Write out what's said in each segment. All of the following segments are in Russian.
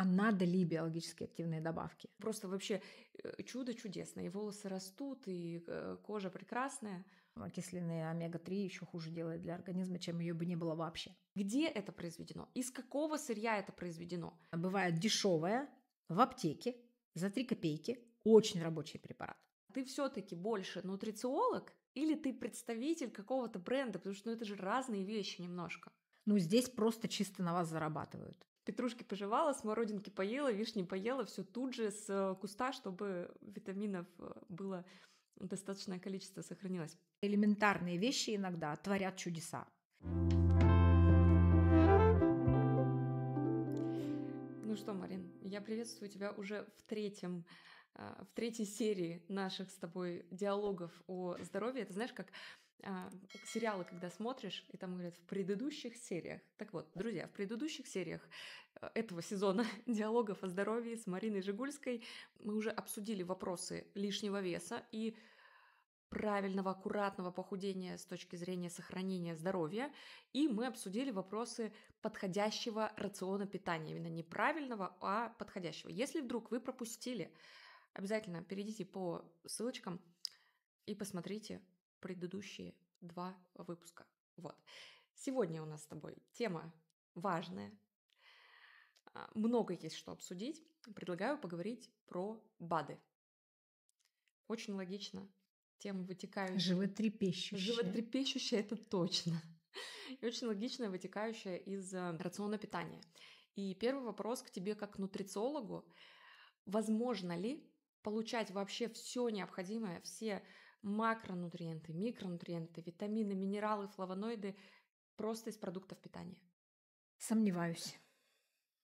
а надо ли биологически активные добавки? Просто вообще э, чудо чудесное. И волосы растут, и э, кожа прекрасная. Окисленные омега-3 еще хуже делает для организма, чем ее бы не было вообще. Где это произведено? Из какого сырья это произведено? Бывает дешевое в аптеке за 3 копейки. Очень рабочий препарат. Ты все-таки больше нутрициолог или ты представитель какого-то бренда? Потому что ну, это же разные вещи немножко. Ну, здесь просто чисто на вас зарабатывают петрушки пожевала, смородинки поела, вишни поела, все тут же с куста, чтобы витаминов э, было достаточное количество сохранилось. Элементарные вещи иногда творят чудеса. Ну что, Марин, я приветствую тебя уже в третьем э, в третьей серии наших с тобой диалогов о здоровье. Это знаешь, как а, сериалы, когда смотришь, и там говорят в предыдущих сериях. Так вот, друзья, в предыдущих сериях э, этого сезона диалогов о здоровье с Мариной Жигульской мы уже обсудили вопросы лишнего веса и правильного, аккуратного похудения с точки зрения сохранения здоровья. И мы обсудили вопросы подходящего рациона питания. Именно не правильного, а подходящего. Если вдруг вы пропустили, обязательно перейдите по ссылочкам и посмотрите предыдущие два выпуска. Вот. Сегодня у нас с тобой тема важная. А, много есть что обсудить. Предлагаю поговорить про БАДы. Очень логично. Тема вытекающая. Животрепещущая. Животрепещущая – это точно. И очень логичная вытекающая из э, рациона питания. И первый вопрос к тебе как к нутрициологу. Возможно ли получать вообще все необходимое, все макронутриенты, микронутриенты, витамины, минералы, флавоноиды просто из продуктов питания? Сомневаюсь.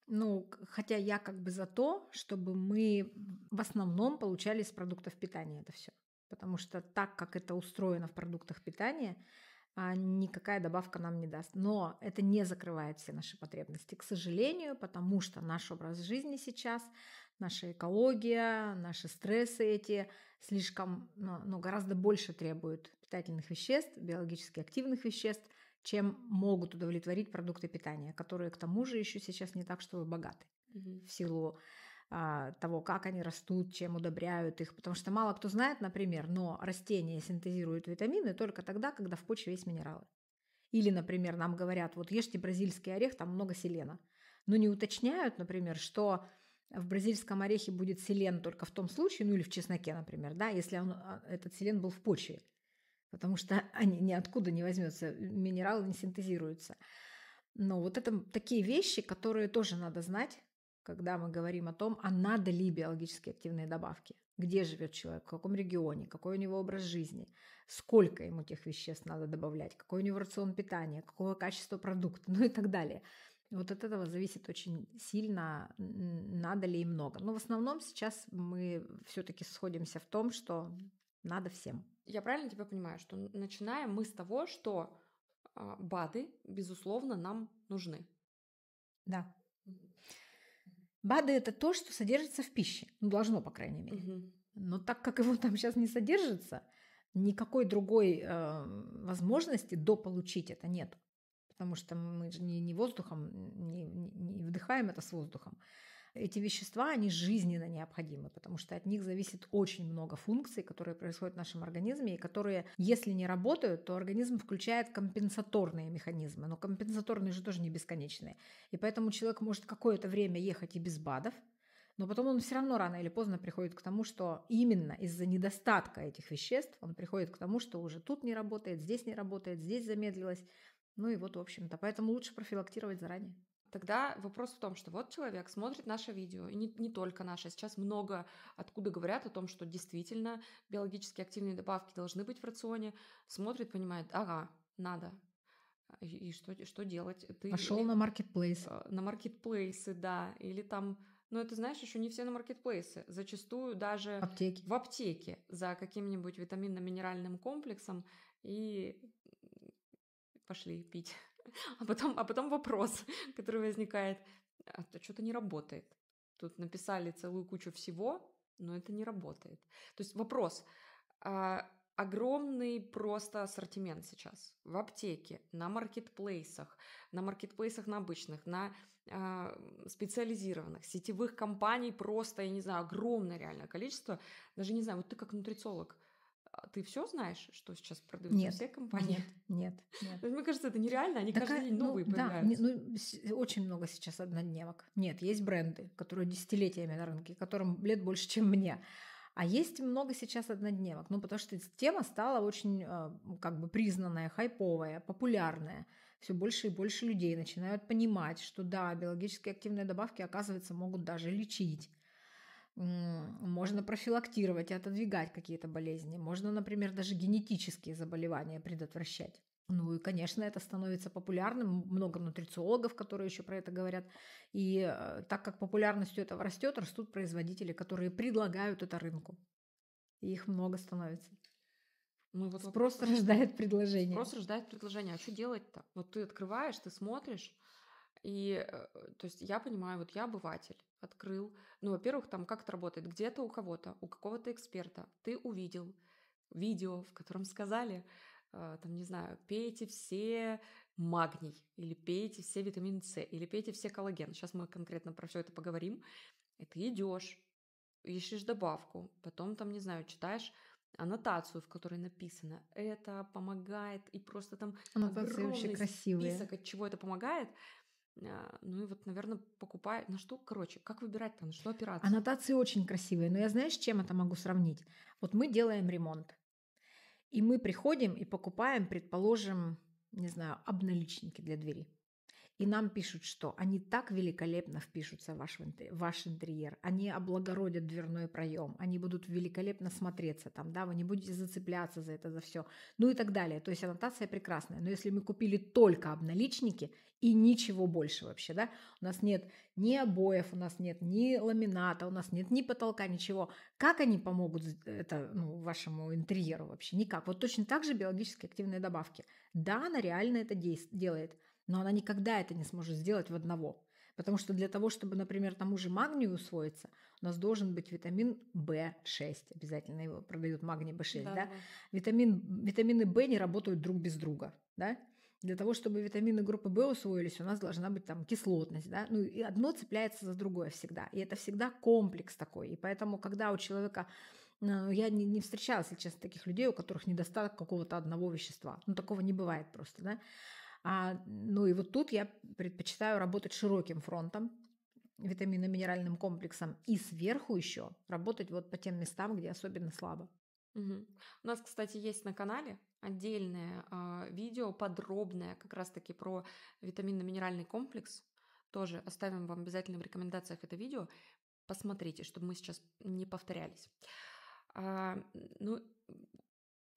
Ну, хотя я как бы за то, чтобы мы в основном получали из продуктов питания это все. Потому что так, как это устроено в продуктах питания, а, никакая добавка нам не даст. Но это не закрывает все наши потребности, к сожалению, потому что наш образ жизни сейчас наша экология, наши стрессы эти слишком, но ну, гораздо больше требуют питательных веществ, биологически активных веществ, чем могут удовлетворить продукты питания, которые к тому же еще сейчас не так, чтобы богаты mm-hmm. в силу а, того, как они растут, чем удобряют их. Потому что мало кто знает, например, но растения синтезируют витамины только тогда, когда в почве есть минералы. Или, например, нам говорят, вот ешьте бразильский орех, там много селена. Но не уточняют, например, что в бразильском орехе будет селен только в том случае, ну или в чесноке, например, да, если он, а, этот селен был в почве, потому что они ниоткуда не возьмется, минералы не синтезируются. Но вот это такие вещи, которые тоже надо знать, когда мы говорим о том, а надо ли биологически активные добавки, где живет человек, в каком регионе, какой у него образ жизни, сколько ему тех веществ надо добавлять, какой у него рацион питания, какого качества продукта, ну и так далее. Вот от этого зависит очень сильно, надо ли и много. Но в основном сейчас мы все-таки сходимся в том, что надо всем. Я правильно тебя понимаю, что начинаем мы с того, что а, БАДы, безусловно, нам нужны. Да. БАДы это то, что содержится в пище. Ну, должно, по крайней мере. Угу. Но так как его там сейчас не содержится, никакой другой э, возможности дополучить это нет потому что мы же не, не воздухом, не, не вдыхаем это с воздухом. Эти вещества, они жизненно необходимы, потому что от них зависит очень много функций, которые происходят в нашем организме, и которые, если не работают, то организм включает компенсаторные механизмы. Но компенсаторные же тоже не бесконечные. И поэтому человек может какое-то время ехать и без БАДов, но потом он все равно рано или поздно приходит к тому, что именно из-за недостатка этих веществ он приходит к тому, что уже тут не работает, здесь не работает, здесь замедлилось. Ну и вот, в общем-то. Поэтому лучше профилактировать заранее. Тогда вопрос в том, что вот человек смотрит наше видео, и не, не только наше. А сейчас много откуда говорят о том, что действительно биологически активные добавки должны быть в рационе. Смотрит, понимает, ага, надо, а, и что, что делать? Ты Пошел или... на маркетплейс. А, на маркетплейсы, да. Или там, ну это знаешь, еще не все на маркетплейсы. Зачастую даже аптеки. в аптеке за каким-нибудь витаминно-минеральным комплексом и пошли пить. А потом, а потом вопрос, который возникает, а то что-то не работает. Тут написали целую кучу всего, но это не работает. То есть вопрос, а, огромный просто ассортимент сейчас в аптеке, на маркетплейсах, на маркетплейсах на обычных, на э, специализированных, сетевых компаний просто, я не знаю, огромное реальное количество. Даже не знаю, вот ты как нутрициолог, а ты все знаешь, что сейчас продаются нет, все компании? Нет, нет, нет. Мне кажется, это нереально, они Такая, каждый день ну новые ну, появляются. Да, ну, очень много сейчас однодневок. Нет, есть бренды, которые десятилетиями на рынке, которым лет больше, чем мне. А есть много сейчас однодневок, ну потому что тема стала очень а, как бы признанная, хайповая, популярная. Все больше и больше людей начинают понимать, что да, биологически активные добавки, оказывается, могут даже лечить можно профилактировать и отодвигать какие-то болезни. Можно, например, даже генетические заболевания предотвращать. Ну и, конечно, это становится популярным. Много нутрициологов, которые еще про это говорят. И э, так как популярностью этого растет, растут производители, которые предлагают это рынку. И их много становится. Ну, вот Спрос вопрос... рождает предложение. Спрос рождает предложение. А что делать-то? Вот ты открываешь, ты смотришь, и э, то есть я понимаю, вот я обыватель, открыл. Ну, во-первых, там как это работает? Где-то у кого-то, у какого-то эксперта ты увидел видео, в котором сказали, э, там, не знаю, пейте все магний, или пейте все витамин С, или пейте все коллаген. Сейчас мы конкретно про все это поговорим. И ты идешь, ищешь добавку, потом там, не знаю, читаешь аннотацию, в которой написано «это помогает», и просто там Аннотации огромный красивые. список, от чего это помогает – а, ну и вот, наверное, покупаю на что, короче, как выбирать-то, на что опираться? Аннотации очень красивые, но я знаешь, чем это могу сравнить? Вот мы делаем ремонт, и мы приходим и покупаем, предположим, не знаю, обналичники для двери. И нам пишут, что они так великолепно впишутся в ваш, в ваш интерьер, они облагородят дверной проем, они будут великолепно смотреться там, да, вы не будете зацепляться за это, за все, ну и так далее. То есть аннотация прекрасная. Но если мы купили только обналичники и ничего больше вообще, да, у нас нет ни обоев, у нас нет ни ламината, у нас нет ни потолка, ничего. Как они помогут это ну, вашему интерьеру вообще? Никак. Вот точно так же биологически активные добавки. Да, она реально это делает но она никогда это не сможет сделать в одного. Потому что для того, чтобы, например, тому же магнию усвоиться, у нас должен быть витамин В6. Обязательно его продают магний В6. Да, да? Да. Витамин, витамины В не работают друг без друга. Да? Для того, чтобы витамины группы В усвоились, у нас должна быть там кислотность. Да? Ну, и одно цепляется за другое всегда. И это всегда комплекс такой. И поэтому, когда у человека э, я не, не встречала, если честно, таких людей, у которых недостаток какого-то одного вещества. Ну, такого не бывает просто, да. А, ну и вот тут я предпочитаю работать широким фронтом, витаминно-минеральным комплексом и сверху еще работать вот по тем местам, где особенно слабо. Угу. У нас, кстати, есть на канале отдельное э, видео подробное как раз-таки про витаминно-минеральный комплекс. Тоже оставим вам обязательно в рекомендациях это видео. Посмотрите, чтобы мы сейчас не повторялись. А, ну,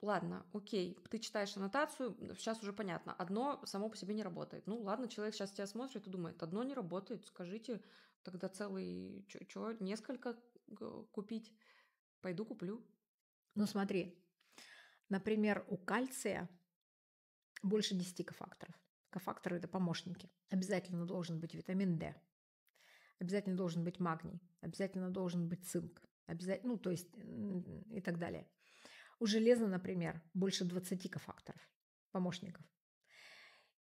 Ладно, окей, ты читаешь аннотацию, сейчас уже понятно, одно само по себе не работает. Ну ладно, человек сейчас тебя смотрит и думает, одно не работает, скажите, тогда целый, что, несколько купить? Пойду куплю. Ну смотри, например, у кальция больше 10 кофакторов. Кофакторы – это помощники. Обязательно должен быть витамин D, обязательно должен быть магний, обязательно должен быть цинк, обязательно, ну то есть и так далее – у железа, например, больше 20 кофакторов, помощников.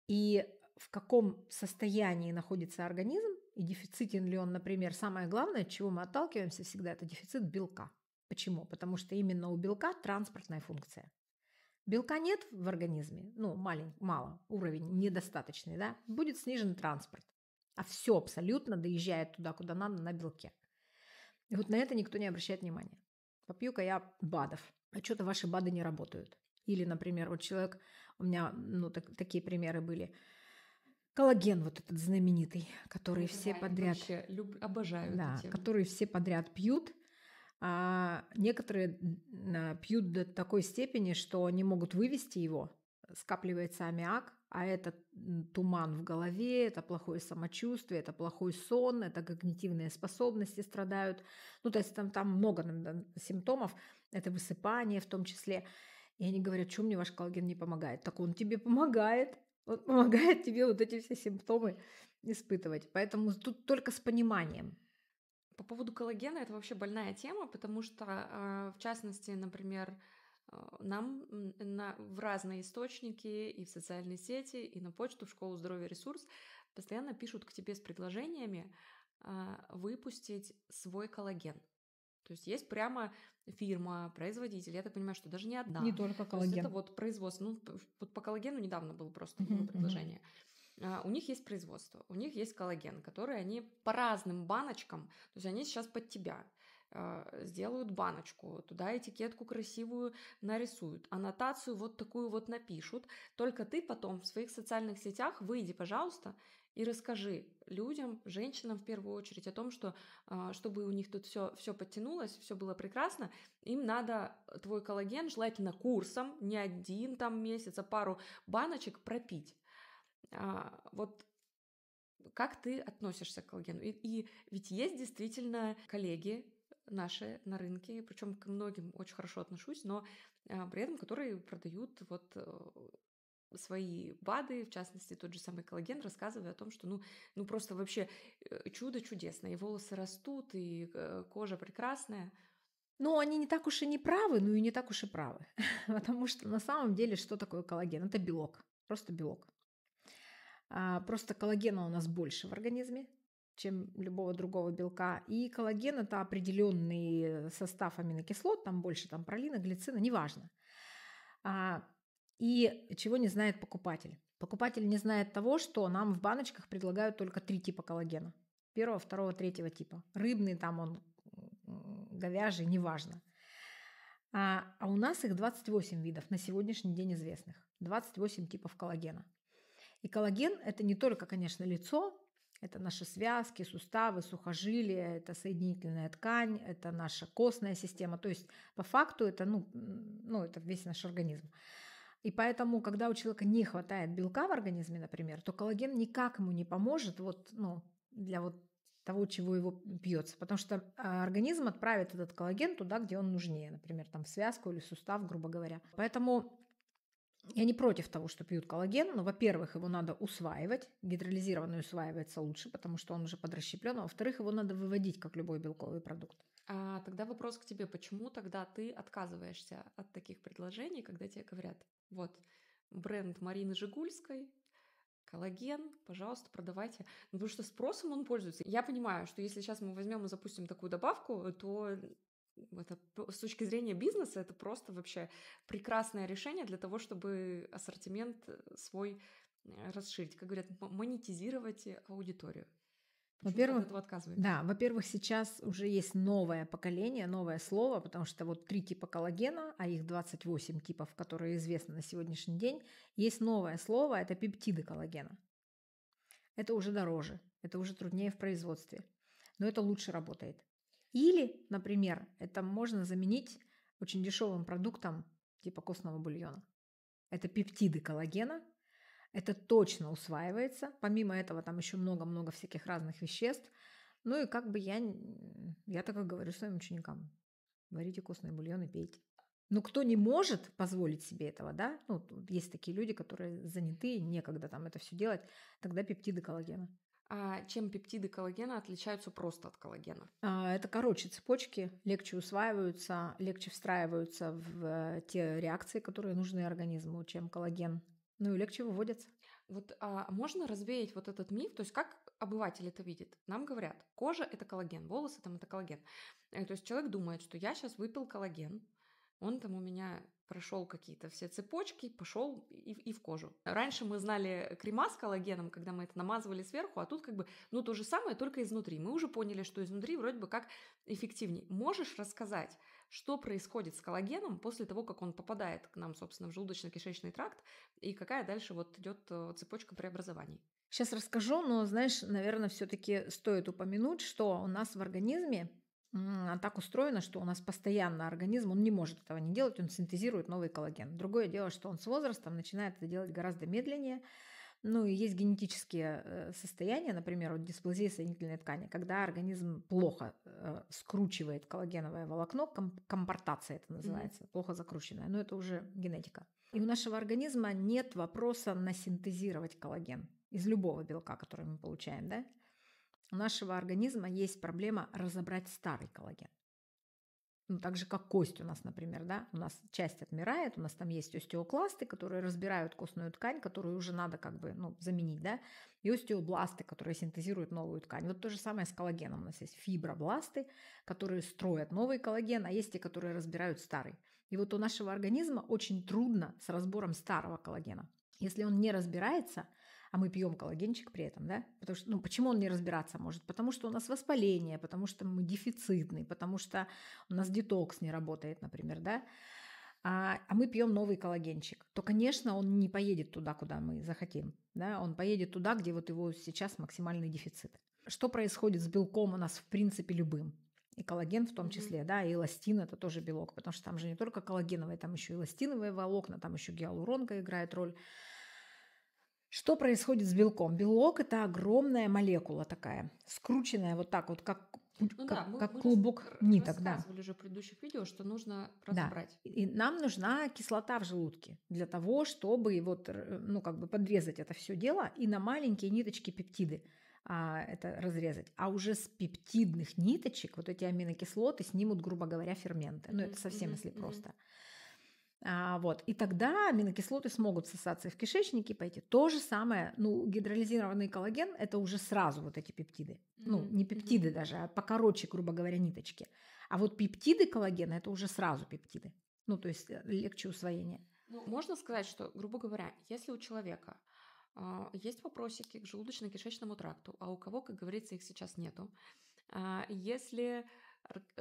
И в каком состоянии находится организм, и дефицитен ли он, например, самое главное, от чего мы отталкиваемся всегда, это дефицит белка. Почему? Потому что именно у белка транспортная функция. Белка нет в организме, ну, малень, мало, уровень недостаточный, да, будет снижен транспорт. А все абсолютно доезжает туда, куда надо, на белке. И вот на это никто не обращает внимания. Попью-ка я БАДов а что-то ваши БАДы не работают. Или, например, вот человек, у меня ну, так, такие примеры были, коллаген вот этот знаменитый, который Обожаю, все подряд... Вообще, люб... Обожаю да, который все подряд пьют, а некоторые пьют до такой степени, что не могут вывести его, скапливается аммиак, а это туман в голове, это плохое самочувствие, это плохой сон, это когнитивные способности страдают. Ну, то есть там, там много наверное, симптомов, это высыпание в том числе. И они говорят, что мне ваш коллаген не помогает? Так он тебе помогает, он помогает тебе вот эти все симптомы испытывать. Поэтому тут только с пониманием. По поводу коллагена это вообще больная тема, потому что, а, в частности, например, а, нам на, в разные источники и в социальные сети, и на почту, в школу здоровья ресурс постоянно пишут к тебе с предложениями а, выпустить свой коллаген. То есть есть прямо фирма, производитель, я так понимаю, что даже не одна. Не только коллаген. То это вот производство. Ну, вот по коллагену недавно было просто предложение. А, у них есть производство, у них есть коллаген, который они по разным баночкам, то есть они сейчас под тебя. Э, сделают баночку, туда этикетку красивую нарисуют, аннотацию вот такую вот напишут. Только ты потом в своих социальных сетях выйди, пожалуйста, и расскажи людям, женщинам в первую очередь, о том, что э, чтобы у них тут все, все подтянулось, все было прекрасно, им надо э, твой коллаген желательно курсом, не один там месяц, а пару баночек пропить. А, вот как ты относишься к коллагену? И, и ведь есть действительно коллеги, наши на рынке, причем к многим очень хорошо отношусь, но а, при этом которые продают вот э, свои БАДы, в частности, тот же самый коллаген, рассказывая о том, что ну, ну просто вообще э, чудо чудесное, и волосы растут, и э, кожа прекрасная. Но ну, они не так уж и не правы, ну и не так уж и правы. Потому что на самом деле что такое коллаген? Это белок, просто белок. А, просто коллагена у нас больше в организме, чем любого другого белка. И коллаген – это определенный состав аминокислот, там больше там пролина, глицина, неважно. А, и чего не знает покупатель. Покупатель не знает того, что нам в баночках предлагают только три типа коллагена. Первого, второго, третьего типа. Рыбный там он, говяжий, неважно. А, а у нас их 28 видов на сегодняшний день известных. 28 типов коллагена. И коллаген – это не только, конечно, лицо, это наши связки, суставы, сухожилия, это соединительная ткань, это наша костная система. То есть по факту это, ну, ну, это весь наш организм. И поэтому, когда у человека не хватает белка в организме, например, то коллаген никак ему не поможет вот, ну, для вот того, чего его пьется. Потому что а, организм отправит этот коллаген туда, где он нужнее, например, там в связку или в сустав, грубо говоря. Поэтому я не против того, что пьют коллаген, но, во-первых, его надо усваивать, гидролизированный усваивается лучше, потому что он уже подрасщеплен, а во-вторых, его надо выводить, как любой белковый продукт. А тогда вопрос к тебе, почему тогда ты отказываешься от таких предложений, когда тебе говорят, вот, бренд Марины Жигульской, коллаген, пожалуйста, продавайте. Ну, потому что спросом он пользуется. Я понимаю, что если сейчас мы возьмем и запустим такую добавку, то это, с точки зрения бизнеса это просто вообще прекрасное решение для того, чтобы ассортимент э, свой э, расширить, как говорят, монетизировать аудиторию. Во-первых, от Да, во-первых, сейчас уже есть новое поколение, новое слово, потому что вот три типа коллагена, а их 28 типов, которые известны на сегодняшний день, есть новое слово, это пептиды коллагена. Это уже дороже, это уже труднее в производстве, но это лучше работает. Или, например, это можно заменить очень дешевым продуктом типа костного бульона. Это пептиды коллагена, это точно усваивается. Помимо этого там еще много-много всяких разных веществ. Ну и как бы я, я так и говорю своим ученикам. Варите бульон и пейте. Но ну, кто не может позволить себе этого, да, ну, есть такие люди, которые заняты, некогда там это все делать, тогда пептиды коллагена. А Чем пептиды коллагена отличаются просто от коллагена? А, это короче цепочки, легче усваиваются, легче встраиваются в э, те реакции, которые нужны организму, чем коллаген. Ну и легче выводятся. Вот а, можно развеять вот этот миф, то есть как обыватель это видит? Нам говорят, кожа это коллаген, волосы там это коллаген. Э, то есть человек думает, что я сейчас выпил коллаген, он там у меня прошел какие-то все цепочки, пошел и, и в кожу. Раньше мы знали крема с коллагеном, когда мы это намазывали сверху, а тут как бы, ну, то же самое, только изнутри. Мы уже поняли, что изнутри вроде бы как эффективней. Можешь рассказать, что происходит с коллагеном после того, как он попадает к нам, собственно, в желудочно-кишечный тракт, и какая дальше вот идет э, цепочка преобразований? Сейчас расскажу, но, знаешь, наверное, все-таки стоит упомянуть, что у нас в организме а так устроено, что у нас постоянно организм, он не может этого не делать, он синтезирует новый коллаген. Другое дело, что он с возрастом начинает это делать гораздо медленнее. Ну и есть генетические э, состояния, например, вот дисплазия соединительной ткани, когда организм плохо э, скручивает коллагеновое волокно, компортация это называется, mm-hmm. плохо закрученное, но это уже генетика. И у нашего организма нет вопроса насинтезировать коллаген из любого белка, который мы получаем, да? у нашего организма есть проблема разобрать старый коллаген. Ну, так же, как кость у нас, например, да, у нас часть отмирает, у нас там есть остеокласты, которые разбирают костную ткань, которую уже надо как бы, ну, заменить, да, и остеобласты, которые синтезируют новую ткань. Вот то же самое с коллагеном. У нас есть фибробласты, которые строят новый коллаген, а есть те, которые разбирают старый. И вот у нашего организма очень трудно с разбором старого коллагена. Если он не разбирается, а мы пьем коллагенчик при этом, да? Потому что, ну, почему он не разбираться может? Потому что у нас воспаление, потому что мы дефицитны, потому что у нас детокс не работает, например, да? а, а мы пьем новый коллагенчик, то, конечно, он не поедет туда, куда мы захотим. Да? Он поедет туда, где вот его сейчас максимальный дефицит. Что происходит с белком у нас, в принципе, любым? И коллаген в том числе, mm-hmm. да, и эластин – это тоже белок, потому что там же не только коллагеновые, там еще и эластиновые волокна, там еще гиалуронка играет роль. Что происходит с белком? Белок – это огромная молекула такая, скрученная вот так вот, как ну как, да, мы, как мы клубок ниток, да. Мы уже в предыдущих видео, что нужно разобрать. Да. И нам нужна кислота в желудке для того, чтобы вот, ну как бы подрезать это все дело и на маленькие ниточки пептиды а, это разрезать. А уже с пептидных ниточек вот эти аминокислоты снимут, грубо говоря, ферменты. Ну это совсем если просто. А, вот. И тогда аминокислоты смогут сосаться в кишечнике пойти. То же самое, ну, гидролизированный коллаген – это уже сразу вот эти пептиды. Mm-hmm. Ну, не пептиды mm-hmm. даже, а покороче, грубо говоря, ниточки. А вот пептиды коллагена – это уже сразу пептиды. Ну, то есть э, легче усвоение. Ну, можно сказать, что, грубо говоря, если у человека э, есть вопросики к желудочно-кишечному тракту, а у кого, как говорится, их сейчас нету, э, если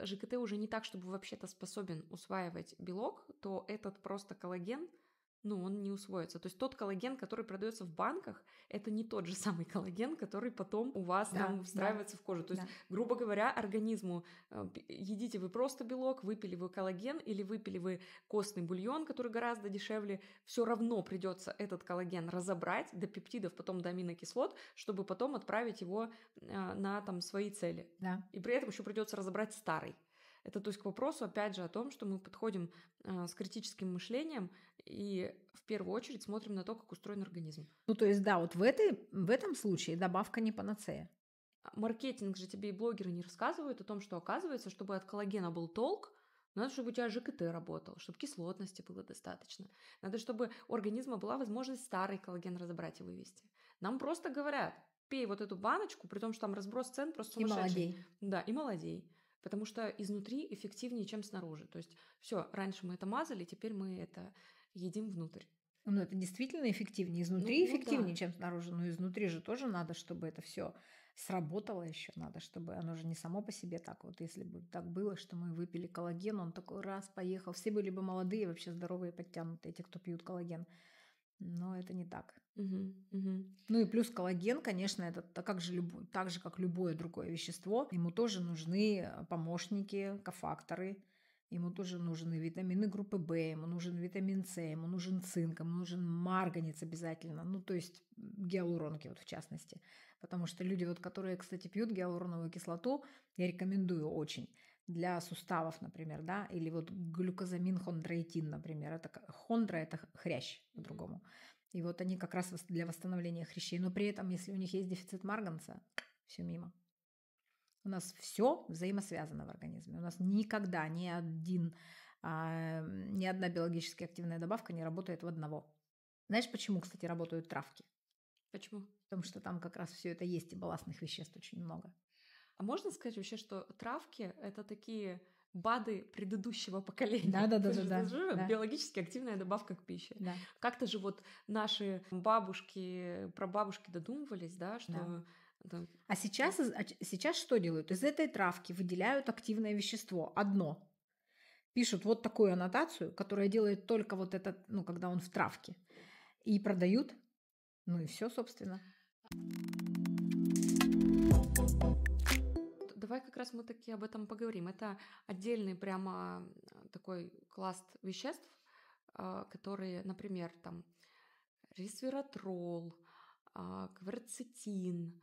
ЖКТ уже не так, чтобы вообще-то способен усваивать белок, то этот просто коллаген – ну, он не усвоится. То есть тот коллаген, который продается в банках, это не тот же самый коллаген, который потом у вас да, там встраивается да, в кожу. То да. есть, грубо говоря, организму э, едите вы просто белок, выпили вы коллаген или выпили вы костный бульон, который гораздо дешевле, все равно придется этот коллаген разобрать до пептидов, потом до аминокислот, чтобы потом отправить его э, на там свои цели. Да. И при этом еще придется разобрать старый. Это то есть к вопросу, опять же, о том, что мы подходим э, с критическим мышлением и в первую очередь смотрим на то, как устроен организм. Ну, то есть, да, вот в, этой, в этом случае добавка не панацея. А, маркетинг же тебе и блогеры не рассказывают о том, что оказывается, чтобы от коллагена был толк, надо, чтобы у тебя ЖКТ работал, чтобы кислотности было достаточно. Надо, чтобы у организма была возможность старый коллаген разобрать и вывести. Нам просто говорят, пей вот эту баночку, при том, что там разброс цен просто сумасшедший. И молодей. Да, и молодей. Потому что изнутри эффективнее, чем снаружи. То есть все, раньше мы это мазали, теперь мы это едим внутрь. Ну, это действительно эффективнее. Изнутри ну, эффективнее, ну, да. чем снаружи. Но изнутри же тоже надо, чтобы это все сработало еще. Надо, чтобы оно же не само по себе так. Вот если бы так было, что мы выпили коллаген, он такой раз поехал. Все были бы молодые, вообще здоровые, подтянутые, те, кто пьют коллаген. Но это не так. Угу, угу. Ну и плюс коллаген, конечно, это так же, любой, так же, как любое другое вещество. Ему тоже нужны э, помощники, кофакторы Ему тоже нужны витамины группы В, ему нужен витамин С, ему нужен цинк, ему нужен марганец обязательно. Ну, то есть гиалуронки вот в частности. Потому что люди, вот, которые, кстати, пьют гиалуроновую кислоту, я рекомендую очень для суставов, например, да, или вот глюкозамин хондроитин, например. Это, хондра – это хрящ по-другому. И вот они как раз для восстановления хрящей. Но при этом, если у них есть дефицит марганца, все мимо. У нас все взаимосвязано в организме. У нас никогда ни, один, а, ни одна биологически активная добавка не работает в одного. Знаешь, почему, кстати, работают травки? Почему? Потому что там как раз все это есть, и балластных веществ очень много. А можно сказать вообще, что травки это такие БАДы предыдущего поколения. Да, да, да, да, да, да. Биологически активная добавка к пище. Да. Как-то же вот наши бабушки, прабабушки додумывались, да, что да. Да. А сейчас, а сейчас что делают? Из этой травки выделяют активное вещество, одно. Пишут вот такую аннотацию, которая делает только вот этот, ну, когда он в травке. И продают. Ну и все, собственно. Давай как раз мы таки об этом поговорим. Это отдельный прямо такой класс веществ, а, которые, например, там ресвератрол, а, кверцетин,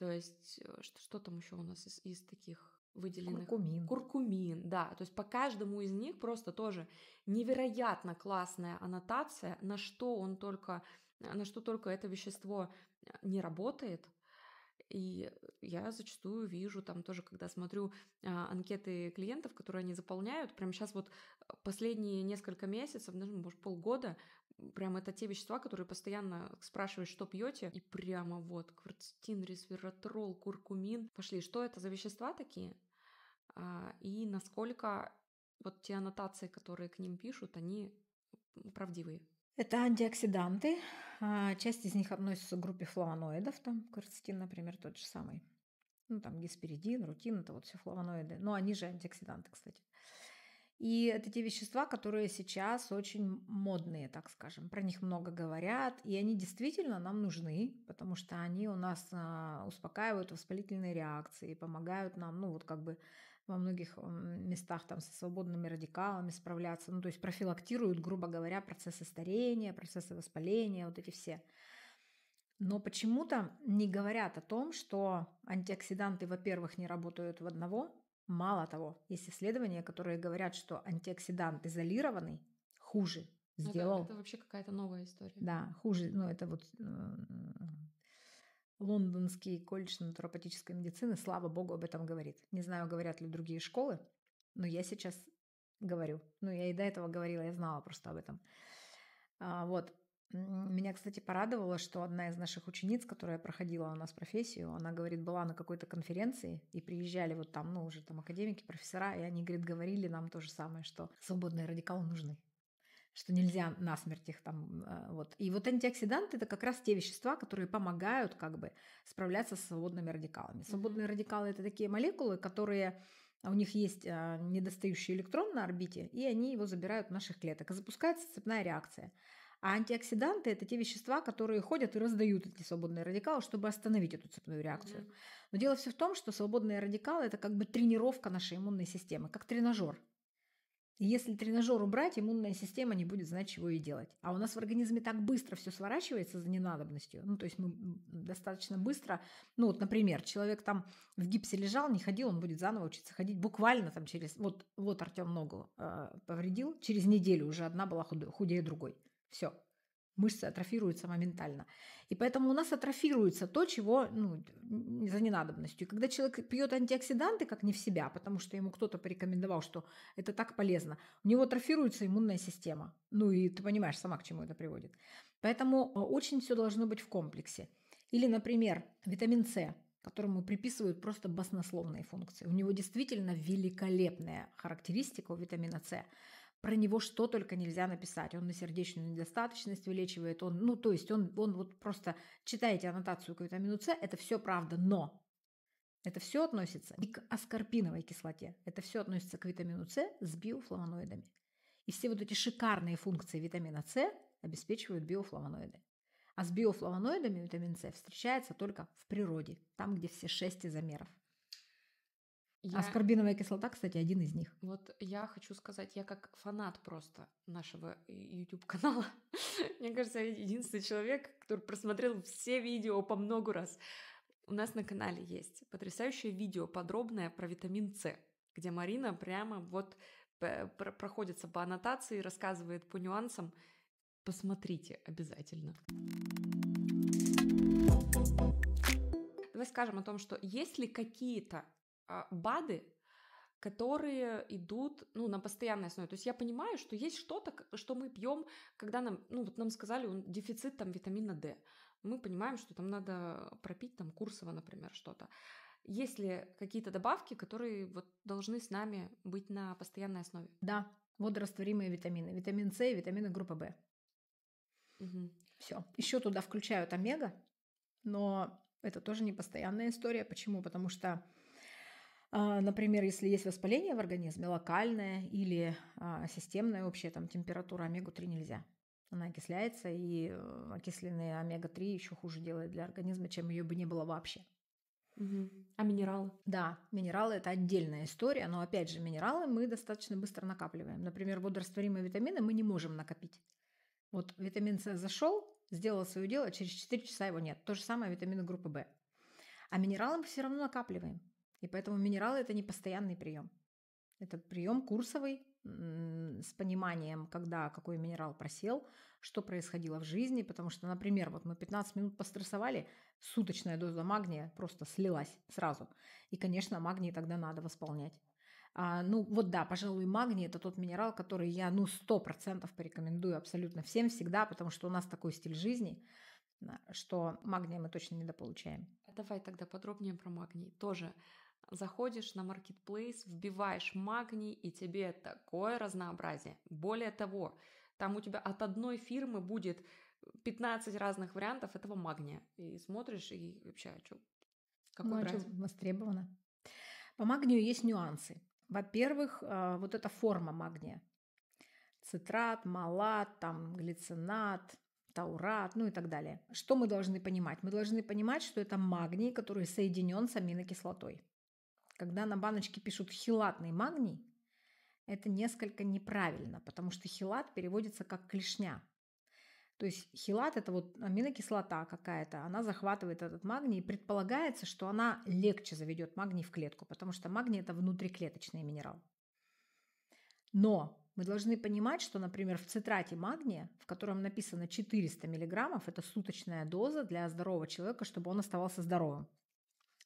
то есть, э, что, что там еще у нас из, из таких выделенных. Куркумин. Куркумин, да. То есть по каждому из них просто тоже невероятно классная аннотация, на что он только, э, на что только это вещество э, не работает. И я зачастую вижу там тоже, когда смотрю а, анкеты клиентов, которые они заполняют, прямо сейчас вот последние несколько месяцев, даже может полгода, Прям это те вещества, которые постоянно спрашивают, что пьете, и прямо вот кварцетин, ресвератрол, куркумин. Пошли, что это за вещества такие? А, и насколько вот те аннотации, которые к ним пишут, они правдивые. Это антиоксиданты. А, часть из них относится к группе флавоноидов, там кварцетин, например, тот же самый. Ну, там гисперидин, рутин, это вот все флавоноиды. Но они же антиоксиданты, кстати. И это те вещества, которые сейчас очень модные, так скажем. Про них много говорят, и они действительно нам нужны, потому что они у нас а, успокаивают воспалительные реакции, помогают нам, ну вот как бы во многих местах там со свободными радикалами справляться, ну то есть профилактируют, грубо говоря, процессы старения, процессы воспаления, вот эти все. Но почему-то не говорят о том, что антиоксиданты, во-первых, не работают в одного Мало того, есть исследования, которые говорят, что антиоксидант изолированный хуже ну сделал. Ну, это, это вообще какая-то новая история. Да, хуже. Ну, это вот э, Лондонский колледж натуропатической медицины, слава богу, об этом говорит. Не знаю, говорят ли другие школы, но я сейчас говорю. Ну, я и до этого говорила, я знала просто об этом. А, вот. Меня, кстати, порадовало, что одна из наших учениц, которая проходила у нас профессию, она, говорит, была на какой-то конференции, и приезжали вот там, ну, уже там академики, профессора, и они, говорит, говорили нам то же самое, что свободные радикалы нужны что нельзя насмерть их там э, вот. И вот антиоксиданты это как раз те вещества, которые помогают как бы справляться с свободными радикалами. Свободные mm-hmm. радикалы это такие молекулы, которые а, у них есть э, недостающий электрон на орбите, и они его забирают в наших клеток. И запускается цепная реакция. А антиоксиданты – это те вещества, которые ходят и раздают эти свободные радикалы, чтобы остановить эту цепную реакцию. Mm-hmm. Но дело все в том, что свободные радикалы – это как бы тренировка нашей иммунной системы, как тренажер. И если тренажер убрать, иммунная система не будет знать, чего ей делать. А у нас в организме так быстро все сворачивается за ненадобностью. Ну, то есть мы достаточно быстро... Ну, вот, например, человек там в гипсе лежал, не ходил, он будет заново учиться ходить. Буквально там через... Вот, вот Артем ногу э, а, повредил, через неделю уже одна была худее другой. Все. Мышцы атрофируются моментально. И поэтому у нас атрофируется то, чего ну, за ненадобностью. когда человек пьет антиоксиданты, как не в себя, потому что ему кто-то порекомендовал, что это так полезно, у него атрофируется иммунная система. Ну и ты понимаешь сама, к чему это приводит. Поэтому э, очень все должно быть в комплексе. Или, например, витамин С которому приписывают просто баснословные функции. У него действительно великолепная характеристика у витамина С про него что только нельзя написать. Он на сердечную недостаточность вылечивает, он, ну, то есть он, он вот просто читаете аннотацию к витамину С это все правда, но это все относится и к аскорпиновой кислоте, это все относится к витамину С с биофлавоноидами. И все вот эти шикарные функции витамина С обеспечивают биофлавоноиды. А с биофлавоноидами витамин С встречается только в природе, там, где все шесть изомеров. А я... Аскорбиновая кислота, кстати, один из них. Вот я хочу сказать, я как фанат просто нашего YouTube-канала. Мне кажется, я единственный человек, который просмотрел все видео по много раз. У нас на канале есть потрясающее видео, подробное про витамин С, где Марина прямо вот э, проходится по аннотации, рассказывает по нюансам. Посмотрите обязательно. Давай скажем о том, что есть ли какие-то а, БАДы, которые идут ну, на постоянной основе. То есть я понимаю, что есть что-то, что мы пьем, когда нам, ну вот нам сказали, он, дефицит там витамина D. Мы понимаем, что там надо пропить там курсово, например, что-то. Есть ли какие-то добавки, которые вот должны с нами быть на постоянной основе? Да, водорастворимые витамины. Витамин С и витамины группы В. Угу. Все. Еще туда включают омега, но это тоже не постоянная история. Почему? Потому что а, например, если есть воспаление в организме, локальное или а, системное общая, там температура омегу-3 нельзя. Она окисляется, и э, окисленные омега-3 еще хуже делает для организма, чем ее бы не было вообще. А минералы? Да, минералы это отдельная история, но опять же, минералы мы достаточно быстро накапливаем. Например, водорастворимые витамины мы не можем накопить. Вот витамин С зашел, сделал свое дело, а через 4 часа его нет. То же самое витамины группы В. А минералы мы все равно накапливаем. И поэтому минералы это не постоянный прием. Это прием курсовый с пониманием, когда какой минерал просел, что происходило в жизни, потому что, например, вот мы 15 минут пострессовали, суточная доза магния просто слилась сразу. И, конечно, магний тогда надо восполнять. А, ну вот да, пожалуй, магний это тот минерал, который я ну 100% порекомендую абсолютно всем всегда, потому что у нас такой стиль жизни, что магния мы точно недополучаем. А давай тогда подробнее про магний. Тоже заходишь на маркетплейс, вбиваешь магний, и тебе такое разнообразие. Более того, там у тебя от одной фирмы будет 15 разных вариантов этого магния. И смотришь, и вообще, а что? Какой ну, а бренд? что востребовано? По магнию есть нюансы. Во-первых, вот эта форма магния. Цитрат, малат, там, глицинат, Таурат, ну и так далее. Что мы должны понимать? Мы должны понимать, что это магний, который соединен с аминокислотой. Когда на баночке пишут хилатный магний, это несколько неправильно, потому что хилат переводится как клешня. То есть хилат – это вот аминокислота какая-то, она захватывает этот магний, и предполагается, что она легче заведет магний в клетку, потому что магний – это внутриклеточный минерал. Но мы должны понимать, что, например, в цитрате магния, в котором написано 400 мг, это суточная доза для здорового человека, чтобы он оставался здоровым.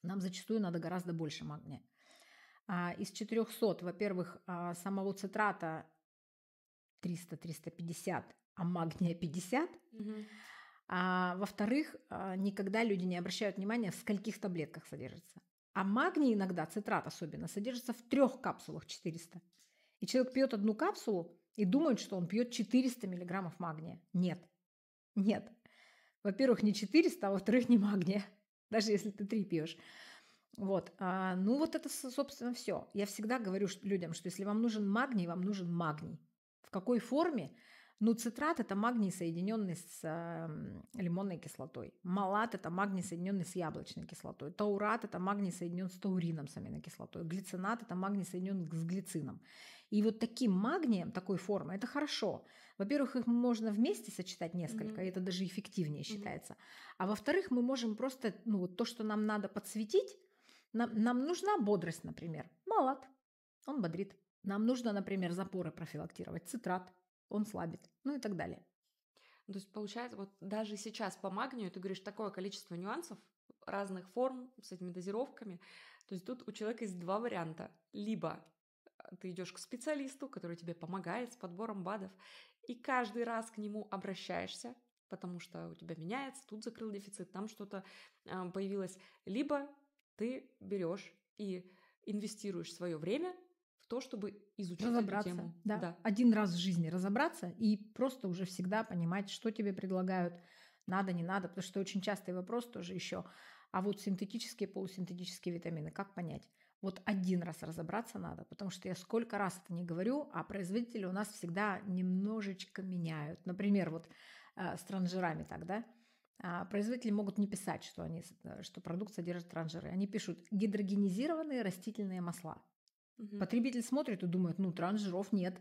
Нам зачастую надо гораздо больше магния. А, из 400, во-первых, а, самого цитрата 300-350, а магния 50. Угу. А, во-вторых, а, никогда люди не обращают внимания, в скольких таблетках содержится. А магний иногда, цитрат особенно, содержится в трех капсулах 400. И человек пьет одну капсулу и думает, что он пьет 400 миллиграммов магния. Нет. Нет. Во-первых, не 400, а во-вторых, не магния. Даже если ты три пьешь. Вот. А, ну вот это, собственно, все. Я всегда говорю людям, что если вам нужен магний, вам нужен магний. В какой форме? Ну, цитрат – это магний, соединенный с э, лимонной кислотой. Малат – это магний, соединенный с яблочной кислотой. Таурат – это магний, соединен с таурином, с аминокислотой. Глицинат – это магний, соединен с глицином. И вот таким магнием, такой формы, это хорошо. Во-первых, их можно вместе сочетать несколько, mm-hmm. и это даже эффективнее mm-hmm. считается. А во-вторых, мы можем просто, ну, вот то, что нам надо подсветить, нам, нам нужна бодрость, например. Малат, он бодрит. Нам нужно, например, запоры профилактировать, цитрат – он слабит, ну и так далее. То есть получается, вот даже сейчас по магнию, ты говоришь, такое количество нюансов, разных форм, с этими дозировками. То есть тут у человека есть два варианта. Либо э, ты идешь к специалисту, который тебе помогает с подбором БАДов, и каждый раз к нему обращаешься, потому что у тебя меняется, тут закрыл дефицит, там что-то э, появилось. Либо ты берешь и инвестируешь свое время в то, чтобы изучить разобраться, эту тему. Да. да. Один раз в жизни разобраться и просто уже всегда понимать, что тебе предлагают, надо, не надо, потому что очень частый вопрос тоже еще. А вот синтетические, полусинтетические витамины, как понять? Вот один раз разобраться надо, потому что я сколько раз это не говорю, а производители у нас всегда немножечко меняют. Например, вот э, с транжирами так, да? А производители могут не писать, что, они, э, что продукт содержит транжиры. Они пишут гидрогенизированные растительные масла. Угу. Потребитель смотрит и думает, ну, транжиров нет.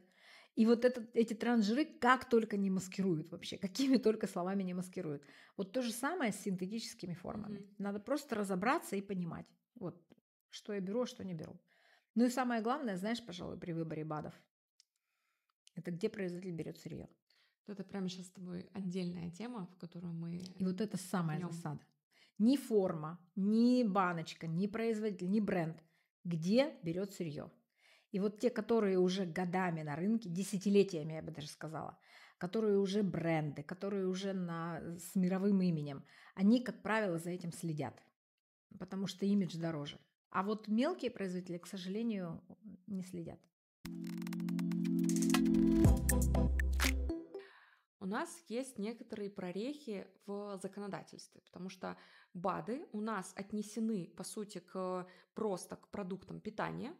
И вот этот, эти транжиры как только не маскируют вообще, какими только словами не маскируют. Вот то же самое с синтетическими формами. Угу. Надо просто разобраться и понимать, вот, что я беру, а что не беру. Ну и самое главное, знаешь, пожалуй, при выборе БАДов, это где производитель берет сырье. Это прямо сейчас с тобой отдельная тема, в которую мы... И вот это самая нем. засада. Ни форма, ни баночка, ни производитель, ни бренд – где берет сырье. И вот те, которые уже годами на рынке, десятилетиями, я бы даже сказала, которые уже бренды, которые уже на, э, с мировым именем, они, как правило, за этим следят, потому что имидж дороже. А вот мелкие производители, к сожалению, не следят у нас есть некоторые прорехи в законодательстве, потому что БАДы у нас отнесены, по сути, к, просто к продуктам питания,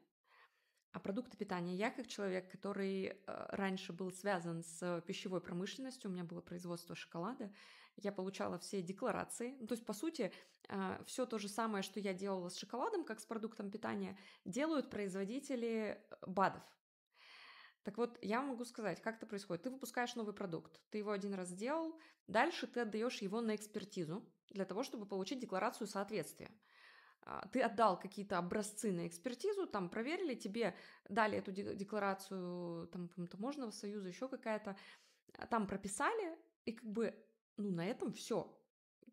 а продукты питания я, как человек, который э, раньше был связан с пищевой промышленностью, у меня было производство шоколада, я получала все декларации. Ну, то есть, по сути, э, все то же самое, что я делала с шоколадом, как с продуктом питания, делают производители э, БАДов. Так вот, я могу сказать, как это происходит. Ты выпускаешь новый продукт, ты его один раз сделал, дальше ты отдаешь его на экспертизу для того, чтобы получить декларацию соответствия. А, ты отдал какие-то образцы на экспертизу, там проверили, тебе дали эту декларацию там таможенного союза, еще какая-то, а, там прописали, и как бы, ну, на этом все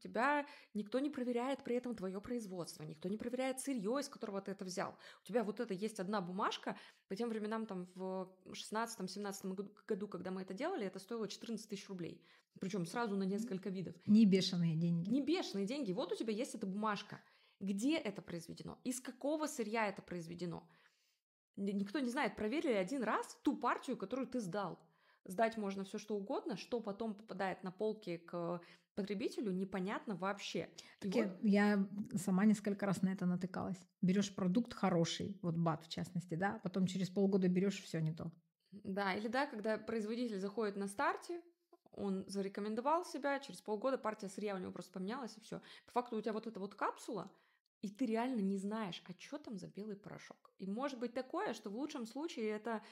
тебя никто не проверяет при этом твое производство, никто не проверяет сырье, из которого ты это взял. У тебя вот это есть одна бумажка, по тем временам там в 16-17 году, когда мы это делали, это стоило 14 тысяч рублей. Причем сразу на несколько видов. Не бешеные деньги. Не бешеные деньги. Вот у тебя есть эта бумажка. Где это произведено? Из какого сырья это произведено? Никто не знает, проверили один раз ту партию, которую ты сдал. Сдать можно все что угодно, что потом попадает на полки к потребителю, непонятно вообще. Так вот... я, я сама несколько раз на это натыкалась. Берешь продукт хороший, вот бат в частности, да, потом через полгода берешь все не то. Да, или да, когда производитель заходит на старте, он зарекомендовал себя, через полгода партия сырья у него просто поменялась, и все. По факту у тебя вот эта вот капсула, и ты реально не знаешь, а что там за белый порошок. И может быть такое, что в лучшем случае это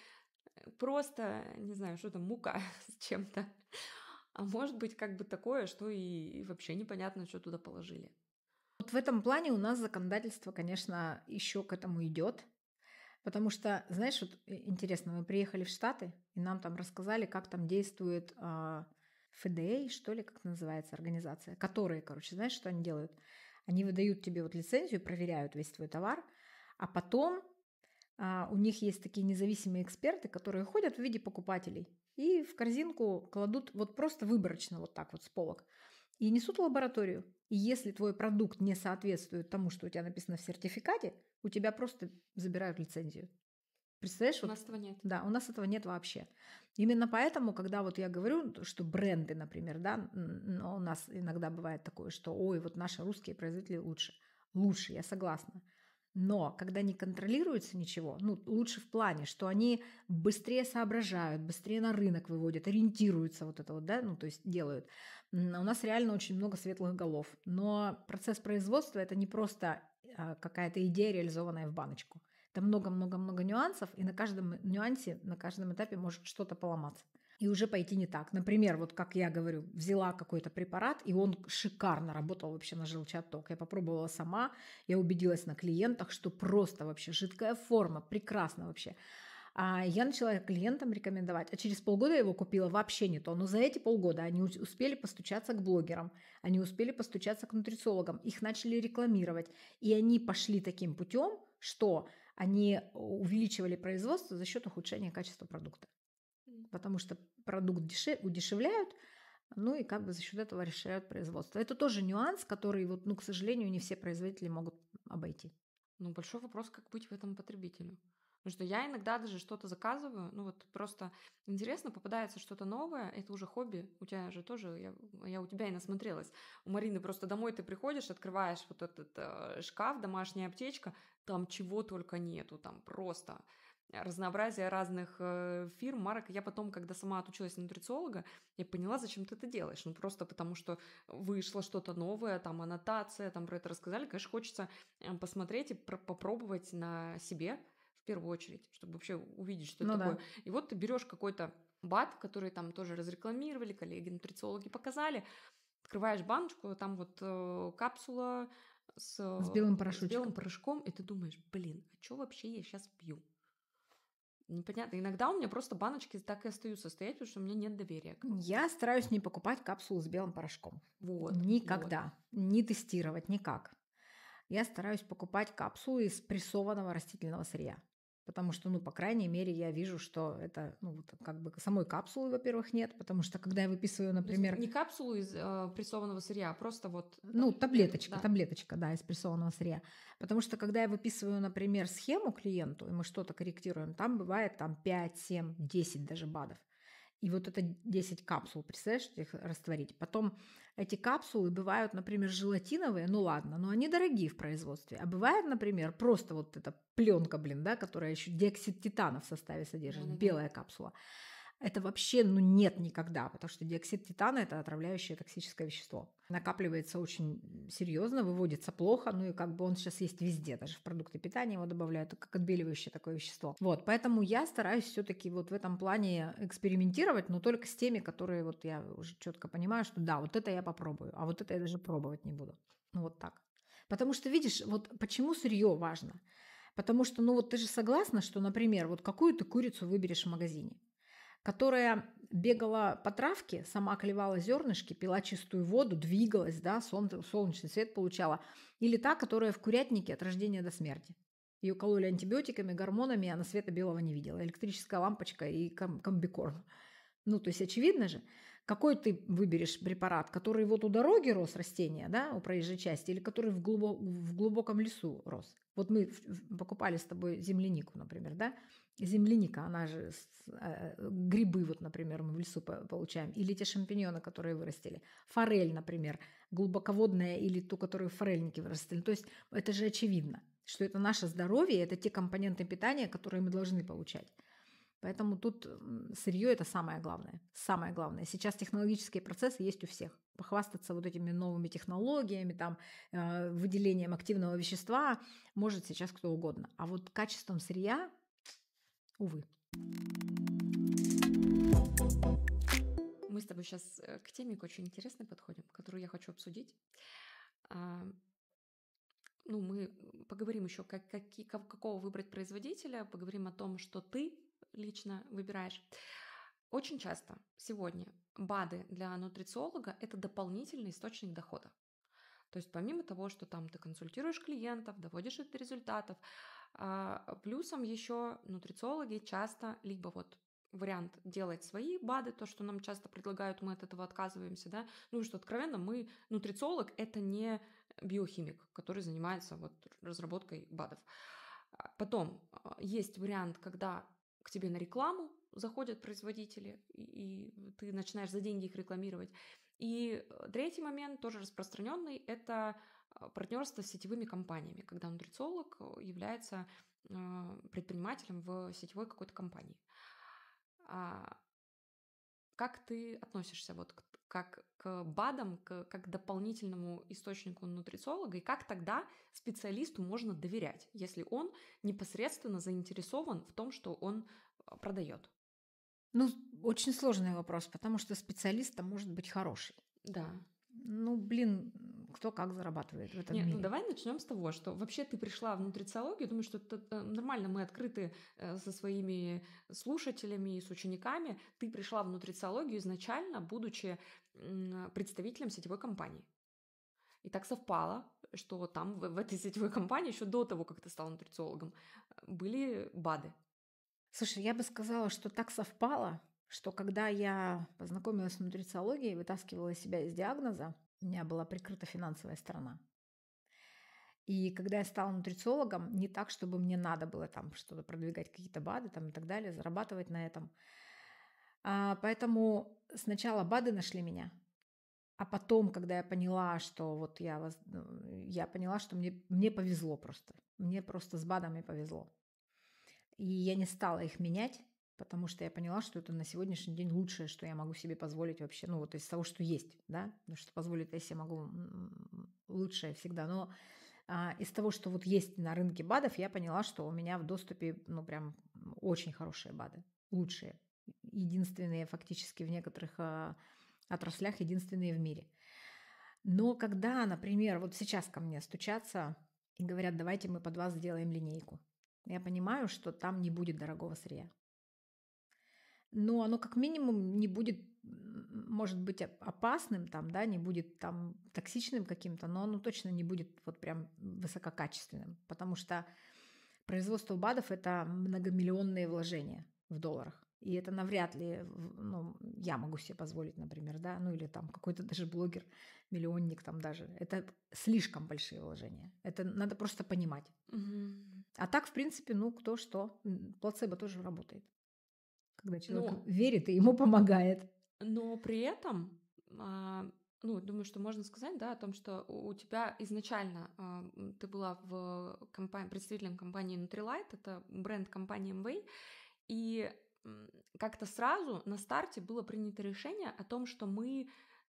просто, не знаю, что там, мука с чем-то. А может быть, как бы такое, что и, вообще непонятно, что туда положили. Вот в этом плане у нас законодательство, конечно, еще к этому идет. Потому что, знаешь, вот э, интересно, мы приехали в Штаты, и нам там рассказали, как там действует э, а, ФДА, что ли, как называется организация, которые, короче, знаешь, что они делают? Они выдают тебе вот лицензию, проверяют весь твой товар, а потом а, у них есть такие независимые эксперты, которые ходят в виде покупателей и в корзинку кладут вот просто выборочно вот так вот с полок и несут в лабораторию. И если твой продукт не соответствует тому, что у тебя написано в сертификате, у тебя просто забирают лицензию. Представляешь? У вот, нас этого нет. Да, у нас этого нет вообще. Именно поэтому, когда вот я говорю, что бренды, например, да, у нас иногда бывает такое, что, ой, вот наши русские производители лучше. Лучше, я согласна. Но когда не контролируется ничего, ну, лучше в плане, что они быстрее соображают, быстрее на рынок выводят, ориентируются вот это вот, да, ну, то есть делают. У нас реально очень много светлых голов. Но процесс производства – это не просто а, какая-то идея, реализованная в баночку. Там много-много-много нюансов, и на каждом нюансе, на каждом этапе может что-то поломаться и уже пойти не так. Например, вот как я говорю, взяла какой-то препарат, и он шикарно работал вообще на желчаток. Я попробовала сама, я убедилась на клиентах, что просто вообще жидкая форма, прекрасно вообще. А я начала клиентам рекомендовать. А через полгода я его купила вообще не то. Но за эти полгода они успели постучаться к блогерам, они успели постучаться к нутрициологам, их начали рекламировать. И они пошли таким путем, что они э, увеличивали производство за счет ухудшения качества продукта потому что продукт дешев... удешевляют, ну и как бы за счет этого решают производство. Это тоже нюанс, который, вот, ну, к сожалению, не все производители могут обойти. Ну, большой вопрос, как быть в этом потребителю. Потому что я иногда даже что-то заказываю, ну вот просто интересно, попадается что-то новое, это уже хобби, у тебя же тоже, я, я у тебя и насмотрелась. У Марины просто домой ты приходишь, открываешь вот этот э, шкаф, домашняя аптечка, там чего только нету, там просто разнообразие разных э, фирм, марок. Я потом, когда сама отучилась нутрициолога, я поняла, зачем ты это делаешь. Ну, просто потому что вышло что-то новое, там аннотация, там про это рассказали. Конечно, хочется э, посмотреть и попробовать на себе в первую очередь, чтобы вообще увидеть, что ну это да. такое. И вот ты берешь какой-то бат, который там тоже разрекламировали, коллеги-нутрициологи показали, открываешь баночку, там вот э, капсула с, с белым С белым порошком, и ты думаешь, блин, а что вообще я сейчас пью? непонятно. Иногда у меня просто баночки так и остаются стоять, потому что у меня нет доверия. Я стараюсь не покупать капсулы с белым порошком. Вот. Никогда. Вот. Не тестировать никак. Я стараюсь покупать капсулы из прессованного растительного сырья потому что, ну, по крайней мере, я вижу, что это, ну, вот как бы самой капсулы, во-первых, нет, потому что, когда я выписываю, ну, например... Не капсулу из э, прессованного сырья, а просто вот... Ну, таблеточка, да. таблеточка, да, из прессованного сырья. Потому что, когда я выписываю, например, схему клиенту, и мы что-то корректируем, там бывает там 5, 7, 10 даже БАДов. И вот это 10 капсул, представляешь, их растворить. Потом эти капсулы бывают, например, желатиновые, ну ладно, но они дорогие в производстве. А бывает, например, просто вот эта пленка, блин, да, которая еще диоксид титана в составе содержит, mm-hmm. белая капсула. Это вообще ну, нет никогда, потому что диоксид титана – это отравляющее токсическое вещество. Накапливается очень серьезно, выводится плохо, ну и как бы он сейчас есть везде, даже в продукты питания его добавляют, как отбеливающее такое вещество. Вот, поэтому я стараюсь все-таки вот в этом плане экспериментировать, но только с теми, которые вот я уже четко понимаю, что да, вот это я попробую, а вот это я даже пробовать не буду. Ну вот так. Потому что, видишь, вот почему сырье важно? Потому что, ну вот ты же согласна, что, например, вот какую ты курицу выберешь в магазине? которая бегала по травке, сама клевала зернышки, пила чистую воду, двигалась, да, солнечный свет получала. Или та, которая в курятнике от рождения до смерти. Ее кололи антибиотиками, гормонами, она света белого не видела. Электрическая лампочка и ком- комбикорм. Ну, то есть очевидно же, какой ты выберешь препарат, который вот у дороги рос растение, да, у проезжей части, или который в, глубо- в глубоком лесу рос. Вот мы покупали с тобой землянику, например, да, земляника, она же э, э, грибы, вот, например, мы в лесу получаем, или те шампиньоны, которые вырастили, форель, например, глубоководная или ту, которую форельники вырастили. То есть это же очевидно, что это наше здоровье, это те компоненты питания, которые мы должны получать. Поэтому тут сырье это самое главное. Самое главное. Сейчас технологические процессы есть у всех. Похвастаться вот этими новыми технологиями, там, э, выделением активного вещества может сейчас кто угодно. А вот качеством сырья Увы. Мы с тобой сейчас э, к теме к очень интересной подходим, которую я хочу обсудить. А, ну, мы поговорим еще, как, какие, какого выбрать производителя, поговорим о том, что ты лично выбираешь. Очень часто сегодня БАДы для нутрициолога – это дополнительный источник дохода. То есть помимо того, что там ты консультируешь клиентов, доводишь их до результатов, а, плюсом еще нутрициологи часто либо вот вариант делать свои БАДы, то, что нам часто предлагают, мы от этого отказываемся, да, ну что откровенно, мы, нутрициолог, это не биохимик, который занимается вот разработкой БАДов. А, потом а, есть вариант, когда к тебе на рекламу заходят производители, и, ты начинаешь за деньги их рекламировать. И э, третий момент, тоже распространенный, это а, партнерство с сетевыми компаниями, когда нутрициолог э, является а, предпринимателем в сетевой какой-то компании. А, как ты относишься вот к, как к БАДам, к, как к дополнительному источнику нутрициолога, и как тогда специалисту можно доверять, если он непосредственно заинтересован в том, что он э, продает? Ну, очень сложный вопрос, потому что специалист может быть хороший. Да. Ну, блин, кто как зарабатывает в этом Нет, ну, мире. Ну, давай начнем с того, что вообще ты пришла в нутрициологию, думаю, что это э, нормально, мы открыты э, со своими слушателями и с учениками. Ты пришла в нутрициологию изначально, будучи представителем сетевой компании. И так совпало, что там в, в этой сетевой компании еще до того, как ты стал нутрициологом, были БАДы. Слушай, я бы сказала, что так совпало, что когда я познакомилась с нутрициологией, вытаскивала себя из диагноза, у меня была прикрыта финансовая сторона. И когда я стала нутрициологом, не так, чтобы мне надо было там что-то продвигать, какие-то БАДы там и так далее, зарабатывать на этом. А, поэтому сначала БАДы нашли меня, а потом, когда я поняла, что вот я, воз... Э, я поняла, что мне, мне повезло просто. Мне просто с БАДами повезло. И я не стала их менять потому что я поняла, что это на сегодняшний день лучшее, что я могу себе позволить вообще, ну вот из того, что есть, да, ну, что позволить я себе могу лучшее всегда, но а, из того, что вот есть на рынке БАДов, я поняла, что у меня в доступе, ну прям очень хорошие БАДы, лучшие, единственные фактически в некоторых а, отраслях, единственные в мире. Но когда, например, вот сейчас ко мне стучатся и говорят, давайте мы под вас сделаем линейку, я понимаю, что там не будет дорогого сырья но оно как минимум не будет может быть опасным там, да, не будет там токсичным каким-то, но оно точно не будет вот прям высококачественным, потому что производство БАДов – это многомиллионные вложения в долларах. И это навряд ли ну, я могу себе позволить, например, да, ну или там какой-то даже блогер, миллионник там даже. Это слишком большие вложения. Это надо просто понимать. Угу. А так, в принципе, ну кто что, плацебо тоже работает. Когда человек но, верит и ему помогает. Но при этом, а, ну, думаю, что можно сказать, да, о том, что у тебя изначально а, ты была в компании, представителем компании Nutrilite, это бренд компании MV, и как-то сразу на старте было принято решение о том, что мы,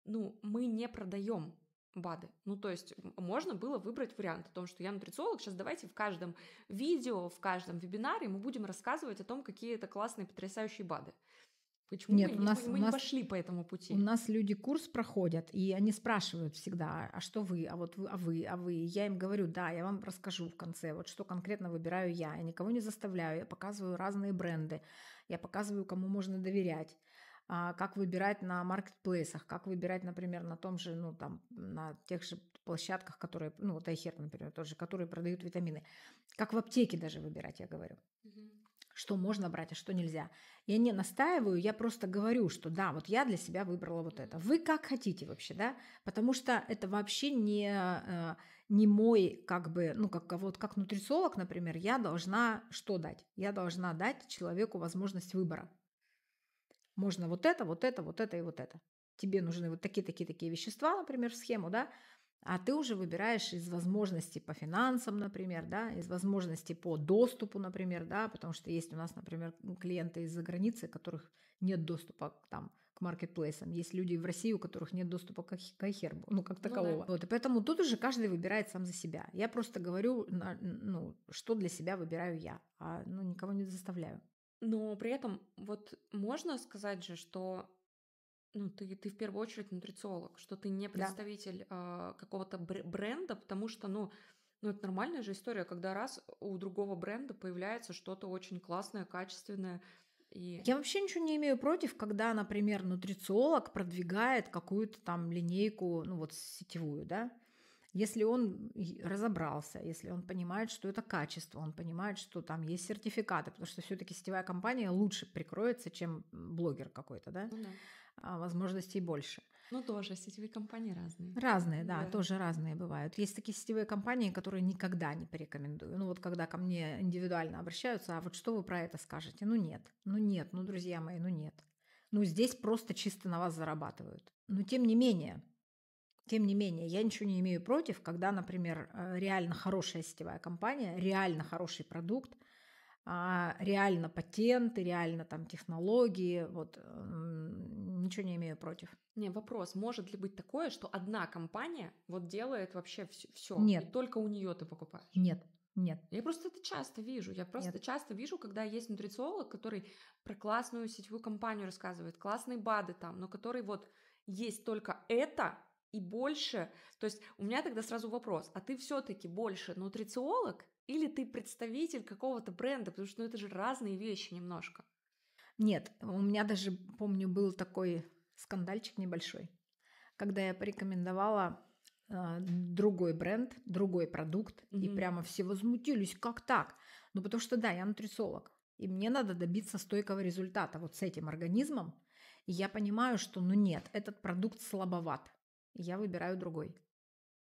ну, мы не продаем БАДы. Ну, то есть можно было выбрать вариант о том, что я нутрициолог, сейчас давайте в каждом видео, в каждом вебинаре мы будем рассказывать о том, какие это классные, потрясающие БАДы. Почему Нет, мы, у нас, мы у нас, не пошли по этому пути? У нас люди курс проходят, и они спрашивают всегда, «А, а что вы, а вот вы, а вы, а вы. Я им говорю, да, я вам расскажу в конце, вот что конкретно выбираю я. Я никого не заставляю, я показываю разные бренды, я показываю, кому можно доверять. А, как выбирать на маркетплейсах, как выбирать, например, на том же, ну, там, на тех же площадках, которые, ну, вот Айхер, например, тоже, которые продают витамины. Как в аптеке даже выбирать, я говорю. Что можно брать, а что нельзя. Я не настаиваю, я просто говорю, что да, вот я для себя выбрала вот это. Вы как хотите вообще, да? Потому что это вообще не, а, не мой, как бы, ну, как, а вот как нутрициолог, например, я должна что дать? Я должна дать человеку возможность выбора. Можно вот это, вот это, вот это и вот это. Тебе нужны вот такие-такие-такие вещества, например, в схему, да, а ты уже выбираешь из возможностей по финансам, например, да, из возможностей по доступу, например, да, потому что есть у нас, например, клиенты из-за границы, которых нет доступа там, к маркетплейсам. Есть люди в России, у которых нет доступа к, к iHerb, ну, как такового. Ну, да. Вот, и поэтому тут уже каждый выбирает сам за себя. Я просто говорю, ну, что для себя выбираю я, а ну, никого не заставляю. Но при этом вот можно сказать же, что ну, ты, ты в первую очередь нутрициолог, что ты не представитель да. э, какого-то бр- бренда, потому что, ну, ну, это нормальная же история, когда раз у другого бренда появляется что-то очень классное, качественное, и... Я вообще ничего не имею против, когда, например, нутрициолог продвигает какую-то там линейку, ну вот сетевую, да, если он разобрался, если он понимает, что это качество, он понимает, что там есть сертификаты, потому что все-таки сетевая компания лучше прикроется, чем блогер какой-то, да? Ну, да. А, возможностей больше. Ну тоже сетевые компании разные. Разные, да, да, тоже разные бывают. Есть такие сетевые компании, которые никогда не порекомендую. Ну вот когда ко мне индивидуально обращаются, а вот что вы про это скажете? Ну нет, ну нет, ну друзья мои, ну нет. Ну здесь просто чисто на вас зарабатывают. Но ну, тем не менее, тем не менее, я ничего не имею против, когда, например, э, реально хорошая сетевая компания, реально хороший продукт, а, реально патенты, реально там технологии, вот ничего не имею против. Не, вопрос, может ли быть такое, что одна компания вот делает вообще все, нет. и только у нее ты покупаешь? Нет, нет. Я просто это часто вижу. Я просто Нет. часто вижу, когда есть нутрициолог, который про классную сетевую компанию рассказывает, классные БАДы там, но который вот есть только это, и больше. То есть у меня тогда сразу вопрос, а ты все-таки больше нутрициолог или ты представитель какого-то бренда? Потому что ну, это же разные вещи немножко. Нет, у меня даже, помню, был такой скандальчик небольшой, когда я порекомендовала э, другой бренд, другой продукт, mm-hmm. и прямо все возмутились, как так? Ну, потому что, да, я нутрициолог, и мне надо добиться стойкого результата вот с этим организмом. И я понимаю, что, ну нет, этот продукт слабоват я выбираю другой.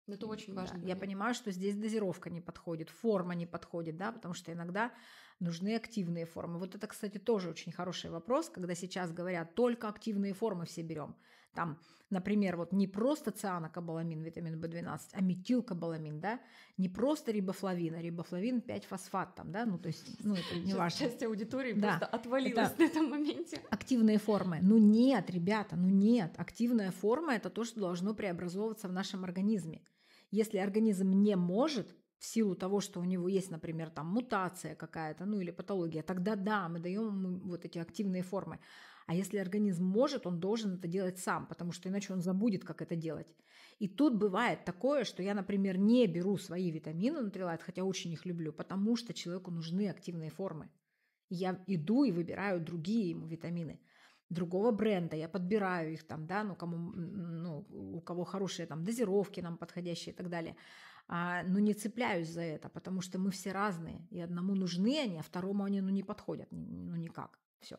Это очень важно. Да. Я понимаю, что здесь дозировка не подходит, форма не подходит, да, потому что иногда нужны активные формы. Вот это, кстати, тоже очень хороший вопрос, когда сейчас говорят, только активные формы все берем. Там, например, вот не просто цианокобаламин, витамин В12, а метилкобаламин, да, не просто рибофлавин, а рибофлавин 5-фосфат там, да, ну то есть, ну это не важно. Часть аудитории да. просто отвалилась это... на этом моменте активные формы. Ну нет, ребята, ну нет. Активная форма – это то, что должно преобразовываться в нашем организме. Если организм не может, в силу того, что у него есть, например, там мутация какая-то, ну или патология, тогда да, мы даем ему вот эти активные формы. А если организм может, он должен это делать сам, потому что иначе он забудет, как это делать. И тут бывает такое, что я, например, не беру свои витамины Nutrilite, хотя очень их люблю, потому что человеку нужны активные формы. Я иду и выбираю другие ему витамины другого бренда, я подбираю их там, да, ну, кому, ну, у кого хорошие там дозировки нам подходящие и так далее. А, но не цепляюсь за это, потому что мы все разные, и одному нужны они, а второму они, ну, не подходят, ну, никак, все.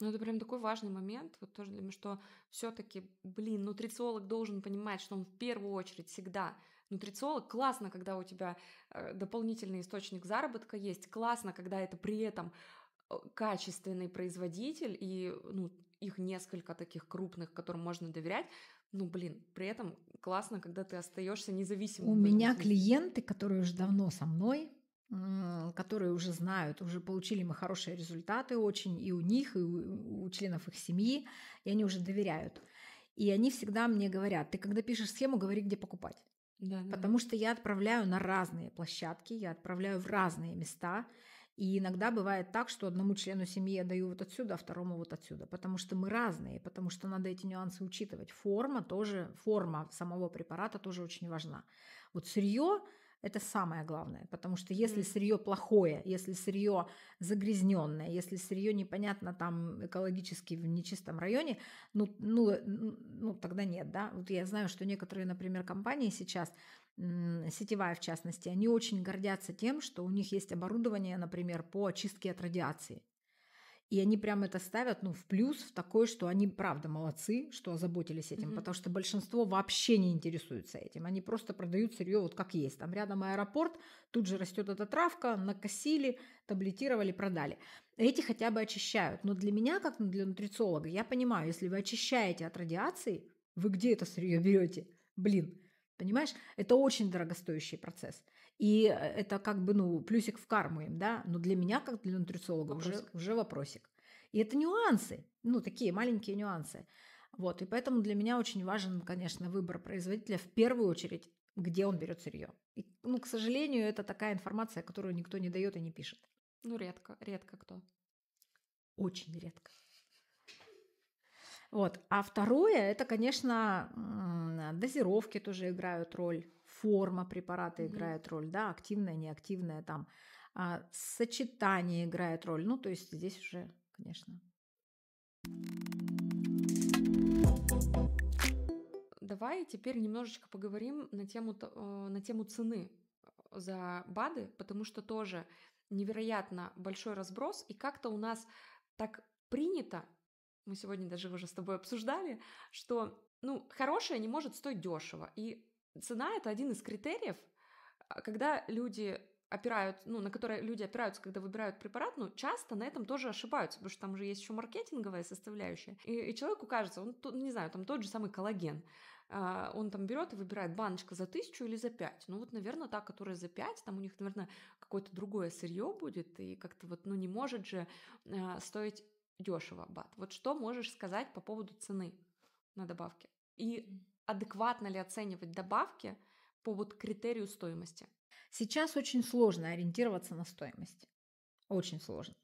Ну, это прям такой важный момент, вот тоже для меня, что все таки блин, нутрициолог должен понимать, что он в первую очередь всегда Нутрициолог классно, когда у тебя э, дополнительный источник заработка есть, классно, когда это при этом качественный производитель и ну, их несколько таких крупных, которым можно доверять. Ну, блин, при этом классно, когда ты остаешься независимым. У меня клиенты, которые уже давно со мной, которые уже знают, уже получили мы хорошие результаты очень и у них, и у, у членов их семьи, и они уже доверяют. И они всегда мне говорят, ты когда пишешь схему, говори, где покупать. Да, потому да. что я отправляю на разные площадки, я отправляю в разные места. И иногда бывает так, что одному члену семьи я даю вот отсюда, а второму вот отсюда, потому что мы разные, потому что надо эти нюансы учитывать. Форма тоже, форма самого препарата тоже очень важна. Вот сырье это самое главное, потому что если сырье плохое, если сырье загрязненное, если сырье непонятно там экологически в нечистом районе, ну, ну, э, ну, ну тогда нет, да. Вот я знаю, что некоторые, например, компании сейчас сетевая в частности, они очень гордятся тем, что у них есть оборудование, например, по очистке от радиации. И они прям это ставят, ну, в плюс, в такой, что они правда молодцы, что озаботились этим, mm-hmm. потому что большинство вообще не интересуется этим. Они просто продают сырье вот как есть. Там рядом аэропорт, тут же растет эта травка, накосили, таблетировали, продали. Эти хотя бы очищают. Но для меня, как для нутрициолога, я понимаю, если вы очищаете от радиации, вы где это сырье берете? Блин, понимаешь? Это очень дорогостоящий процесс. И э, это как бы, ну, плюсик в карму им, да, но для меня, как для нутрициолога, Уже, уже вопросик. И это нюансы, ну, такие маленькие нюансы. Вот, и поэтому для меня очень важен, конечно, выбор производителя в первую очередь, где он берет сырье. И, ну, к сожалению, это такая информация, которую никто не дает и не пишет. Ну, редко, редко кто. Очень редко. Вот. А второе, это, конечно, дозировки тоже играют роль форма препарата mm-hmm. играет роль, да, активная, неактивная, там а, сочетание играет роль. Ну, то есть здесь уже, конечно. Давай теперь немножечко поговорим на тему, э, на тему цены э, за БАДы, потому что тоже невероятно большой разброс, и как-то у нас так принято, мы сегодня даже уже с тобой обсуждали, что ну, хорошее не может стоить дешево. И Цена — это один из критериев, а, когда люди опирают, ну, на которые люди опираются, когда выбирают препарат, ну, часто на этом тоже ошибаются, потому что там же есть еще маркетинговая составляющая. И, и человеку кажется, он, не знаю, там тот же самый коллаген, а, он там берет и выбирает баночка за тысячу или за пять. Ну, вот, наверное, та, которая за пять, там у них, наверное, какое-то другое сырье будет, и как-то вот, ну, не может же а, стоить дешево бат. Вот что можешь сказать по поводу цены на добавки? И адекватно ли оценивать добавки по вот критерию стоимости? Сейчас очень сложно ориентироваться на стоимость. Очень сложно.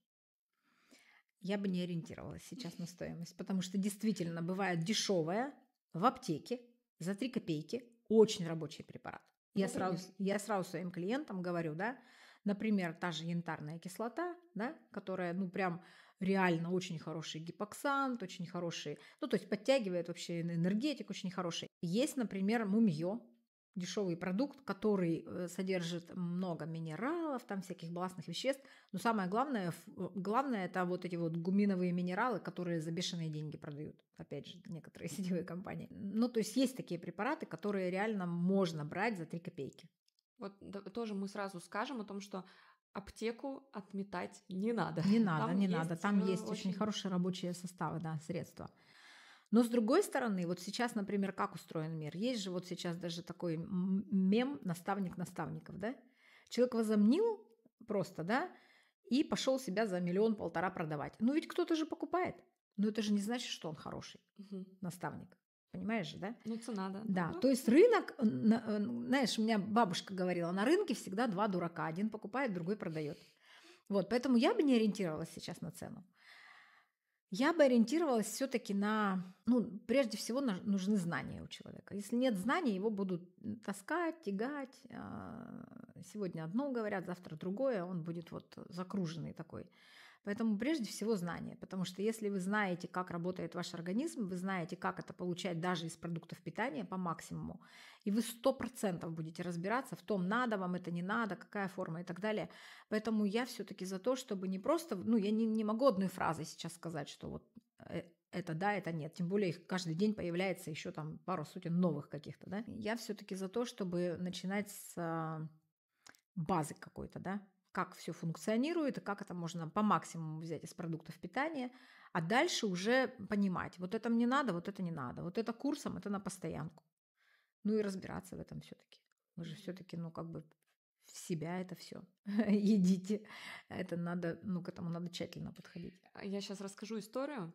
Я бы не ориентировалась сейчас на стоимость, потому что действительно бывает дешевая в аптеке за 3 копейки очень рабочий препарат. Я сразу, я сразу своим клиентам говорю, да, например, та же янтарная кислота, да, которая, ну, прям реально очень хороший гипоксант, очень хороший, ну, то есть подтягивает вообще энергетик очень хороший. Есть, например, мумье, дешевый продукт, который э, содержит много минералов, там всяких балластных веществ. Но самое главное, э, главное это вот эти вот гуминовые минералы, которые за бешеные деньги продают. Опять же, некоторые сетевые компании. Ну, то есть есть такие препараты, которые реально можно брать за 3 копейки. Вот тоже мы сразу скажем о том, что аптеку отметать не надо. Не надо, там не есть, надо. Там э, есть очень... очень хорошие рабочие составы, да, средства. Но с другой стороны, вот сейчас, например, как устроен мир? Есть же вот сейчас даже такой мем «наставник наставников», да? Человек возомнил просто, да, и пошел себя за миллион-полтора продавать. Ну ведь кто-то же покупает. Но это же не значит, что он хороший угу. наставник. Понимаешь же, да? Ну, цена, да. Да, ну, то есть рынок, э, э, знаешь, у меня бабушка говорила, на рынке всегда два дурака. Один покупает, другой продает. Вот, поэтому я бы не ориентировалась сейчас на цену. Я бы ориентировалась все-таки на, ну, прежде всего нужны знания у человека. Если нет знаний, его будут таскать, тягать. А, сегодня одно говорят, завтра другое, он будет вот закруженный такой. Поэтому прежде всего знание, потому что если вы знаете, как работает ваш организм, вы знаете, как это получать даже из продуктов питания по максимуму, и вы 100% будете разбираться в том, надо вам это, не надо, какая форма и так далее. Поэтому я все-таки за то, чтобы не просто, ну я не, не могу одной фразой сейчас сказать, что вот э, это да, это нет. Тем более их каждый день появляется еще там пару сотен новых каких-то, да. Я все-таки за то, чтобы начинать с а, базы какой-то, да, как все функционирует, и как это можно по максимуму взять из продуктов питания, а дальше уже понимать, вот это мне надо, вот это не надо, вот это курсом, это на постоянку. Ну и разбираться в этом все-таки. Вы же все-таки, ну как бы в себя это все едите. Это надо, ну к этому надо тщательно подходить. А, я сейчас расскажу историю,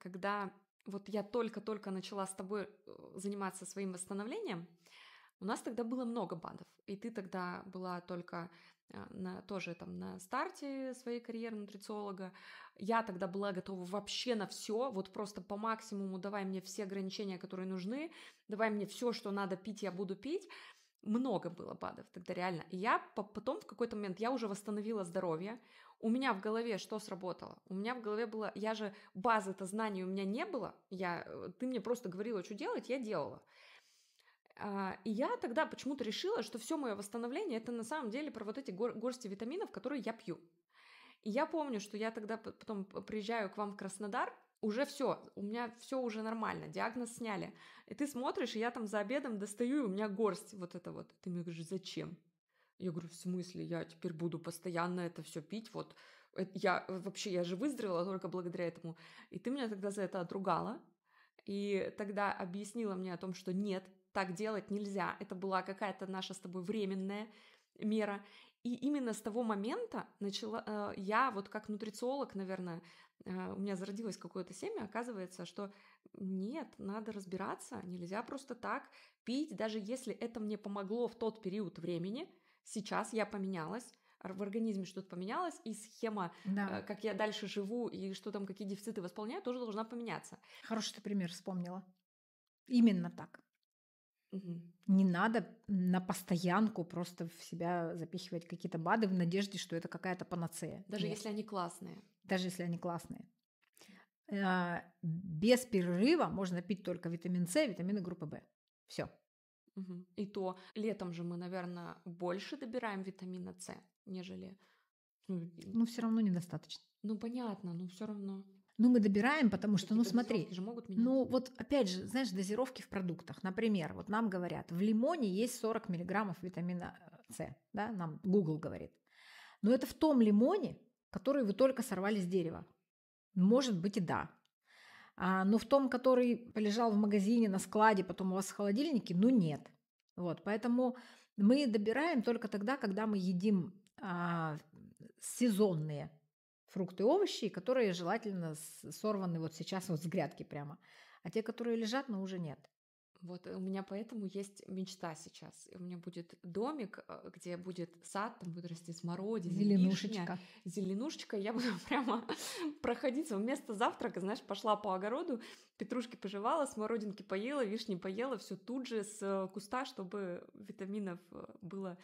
когда вот я только-только начала с тобой э, заниматься своим восстановлением, у нас тогда было много БАДов, и ты тогда была только а, на, тоже там на старте своей карьеры нутрициолога. Я тогда была готова вообще на все, вот просто по максимуму давай мне все ограничения, которые нужны, давай мне все, что надо пить, я буду пить. Много было БАДов тогда реально. И я потом в какой-то момент, я уже восстановила здоровье, у меня в голове что сработало? У меня в голове было, я же базы-то знаний у меня не было, я, э, ты мне просто говорила, что делать, я делала. А, и я тогда почему-то решила, что все мое восстановление это на самом деле про вот эти гор- горсти витаминов, которые я пью. И я помню, что я тогда потом приезжаю к вам в Краснодар, уже все, у меня все уже нормально, диагноз сняли. И ты смотришь, и я там за обедом достаю, и у меня горсть вот это вот. Ты мне говоришь, зачем? Я говорю, в смысле, я теперь буду постоянно это все пить, вот э, я э, вообще, я же выздоровела только благодаря этому. И ты меня тогда за это отругала, и тогда объяснила мне о том, что нет, так делать нельзя. Это была какая-то наша с тобой временная мера. И именно с того момента начала э, я, вот как нутрициолог, наверное, э, у меня зародилось какое-то семя, оказывается, что нет, надо разбираться, нельзя просто так пить, даже если это мне помогло в тот период времени, сейчас я поменялась, в организме что-то поменялось, и схема, да. Э, как я дальше живу и что там, какие дефициты восполняю, тоже должна поменяться. Хороший ты пример вспомнила. Именно так. Угу. Не надо на постоянку просто в себя запихивать какие-то БАДы в надежде, что это какая-то панацея. Даже Нет. если они классные. Даже если они классные. А, без перерыва можно пить только витамин С, витамины группы В. Все. Угу. И то летом же мы, наверное, больше добираем витамина С, нежели. Ну, ну все равно недостаточно. Ну, понятно, но все равно. Ну, мы добираем, потому что, ну, смотри, ну, вот опять же, знаешь, дозировки в продуктах. Например, вот нам говорят, в лимоне есть 40 миллиграммов витамина э, С, да, нам Google говорит. Но это в том лимоне, который вы только сорвали с дерева. Может быть и да. А, но в том, который полежал в магазине на складе, потом у вас в холодильнике, ну нет. Вот, поэтому мы добираем только тогда, когда мы едим а, сезонные фрукты и овощи, которые желательно сорваны вот сейчас вот с грядки прямо. А те, которые лежат, но ну, уже нет. Вот э, у меня поэтому есть мечта сейчас. У меня будет домик, э, где будет сад, там будет расти смородина, зеленушечка. Вишня, зеленушечка. Я буду прямо проходить вместо завтрака, знаешь, пошла по огороду, петрушки пожевала, смородинки поела, вишни поела, все тут же с э, куста, чтобы витаминов было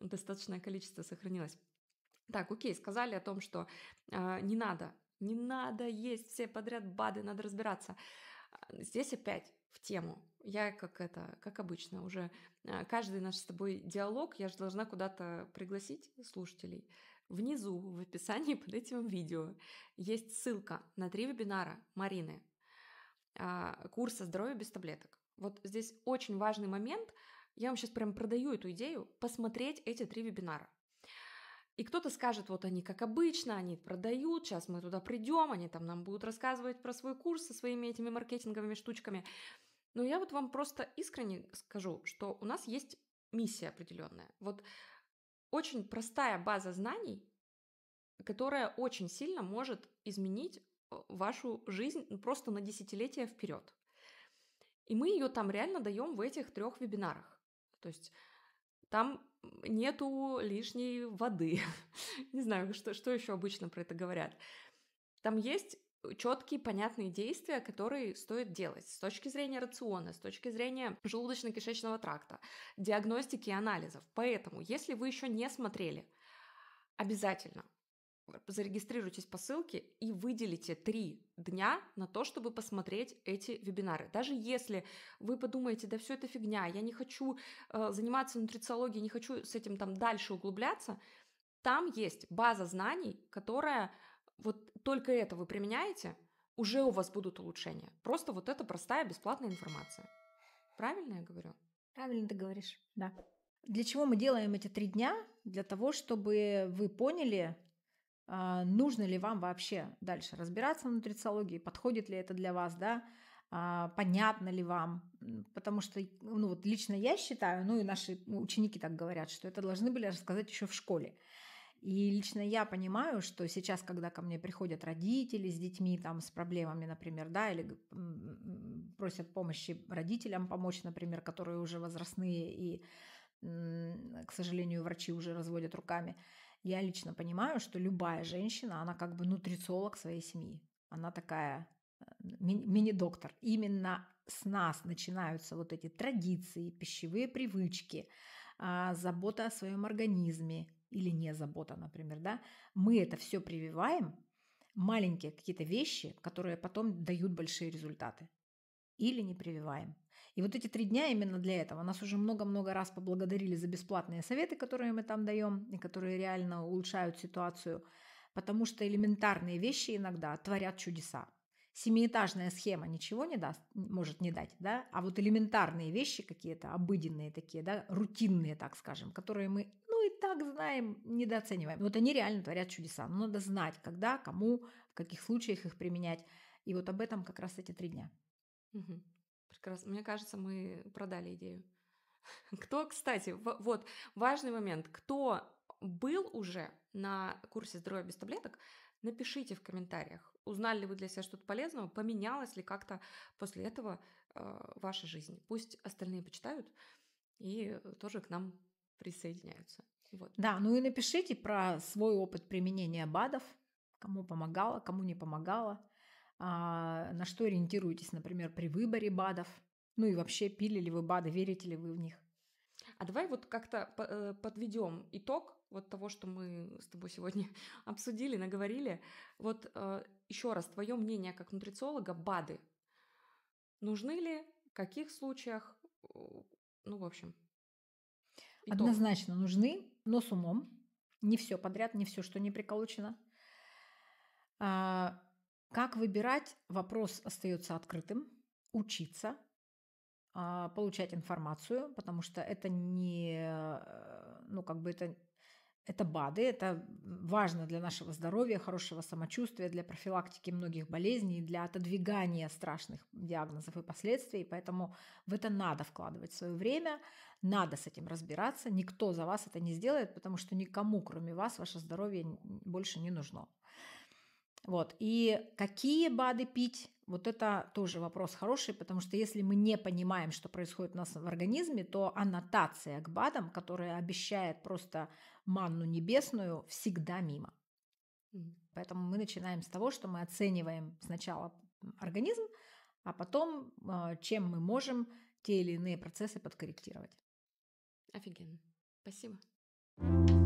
достаточное количество сохранилось. Так, окей, сказали о том, что э, не надо, не надо есть все подряд БАДы, надо разбираться. А, здесь опять в тему. Я как это, как обычно, уже а, каждый наш с тобой диалог я же должна куда-то пригласить слушателей. Внизу в описании под этим видео есть ссылка на три вебинара Марины курса здоровья без таблеток. Вот здесь очень важный момент. Я вам сейчас прям продаю эту идею посмотреть эти три вебинара. И кто-то скажет, вот они как обычно, они продают, сейчас мы туда придем, они там нам будут рассказывать про свой курс со своими этими маркетинговыми штучками. Но я вот вам просто искренне скажу, что у нас есть миссия определенная. Вот очень простая база знаний, которая очень сильно может изменить э, вашу жизнь просто на десятилетия вперед. И мы ее там реально даем в этих трех вебинарах. То есть там нету лишней воды. Не знаю, что, что еще обычно про это говорят. Там есть четкие, понятные действия, которые стоит делать с точки зрения рациона, с точки зрения желудочно-кишечного тракта, диагностики и анализов. Поэтому, если вы еще не смотрели, обязательно зарегистрируйтесь по ссылке и выделите три дня на то, чтобы посмотреть эти вебинары. Даже если вы подумаете, да все это фигня, я не хочу э, заниматься нутрициологией, не хочу с этим там дальше углубляться, там есть база знаний, которая вот только это вы применяете, уже у вас будут улучшения. Просто вот это простая бесплатная информация. Правильно я говорю? Правильно ты говоришь, да. Для чего мы делаем эти три дня? Для того, чтобы вы поняли, а, нужно ли вам вообще дальше разбираться в нутрициологии, подходит ли это для вас, да, а, понятно ли вам, потому что, ну вот лично я считаю, ну и наши ученики так говорят, что это должны были рассказать еще в школе. И лично я понимаю, что сейчас, когда ко мне приходят родители с детьми, там, с проблемами, например, да, или просят помощи родителям помочь, например, которые уже возрастные и, к сожалению, врачи уже разводят руками, я лично понимаю, что любая женщина, она как бы нутрициолог своей семьи. Она такая э, ми- мини-доктор. Именно с нас начинаются вот эти традиции, пищевые привычки, а, забота о своем организме или не забота, например, да, мы это все прививаем, маленькие какие-то вещи, которые потом дают большие результаты. Или не прививаем. И вот эти три дня именно для этого. Нас уже много-много раз поблагодарили за бесплатные советы, которые мы там даем, и которые реально улучшают ситуацию, потому что элементарные вещи иногда творят чудеса. Семиэтажная схема ничего не даст, может не дать, да, а вот элементарные вещи какие-то, обыденные такие, да, рутинные, так скажем, которые мы, ну и так знаем, недооцениваем. Вот они реально творят чудеса. Но надо знать, когда, кому, в каких случаях их применять. И вот об этом как раз эти три дня. Прекрасно. Мне кажется, мы продали идею. Кто, кстати, вот важный момент. Кто был уже на курсе здоровья без таблеток, напишите в комментариях, узнали ли вы для себя что-то полезного, Поменялось ли как-то после этого э, ваша жизнь. Пусть остальные почитают и тоже к нам присоединяются. Вот. Да, ну и напишите про свой опыт применения БАДов, кому помогало, кому не помогало а, на что ориентируетесь, например, при выборе БАДов, ну и вообще пили ли вы БАДы, верите ли вы в них. А давай вот как-то э, подведем итог вот того, что мы с тобой сегодня обсудили, наговорили. Вот э, еще раз, твое мнение как нутрициолога, БАДы нужны ли, в каких случаях, ну, в общем. Итог. Однозначно нужны, но с умом. Не все подряд, не все, что не приколочено. А, как выбирать? Вопрос остается открытым. Учиться, а, получать информацию, потому что это не, э, ну как бы это, это БАДы, это важно для нашего здоровья, хорошего самочувствия, для профилактики многих болезней, для отодвигания страшных диагнозов и последствий, поэтому в это надо вкладывать свое время, надо с этим разбираться, никто за вас это не сделает, потому что никому, кроме вас, ваше здоровье больше не нужно. Вот. И какие БАДы пить, вот это тоже вопрос хороший, потому что если мы не понимаем, что происходит у нас в организме, то аннотация к БАДам, которая обещает просто манну небесную, всегда мимо. Поэтому мы начинаем с того, что мы оцениваем сначала организм, а потом, а, чем мы можем те или иные процессы подкорректировать. Офигенно. Спасибо.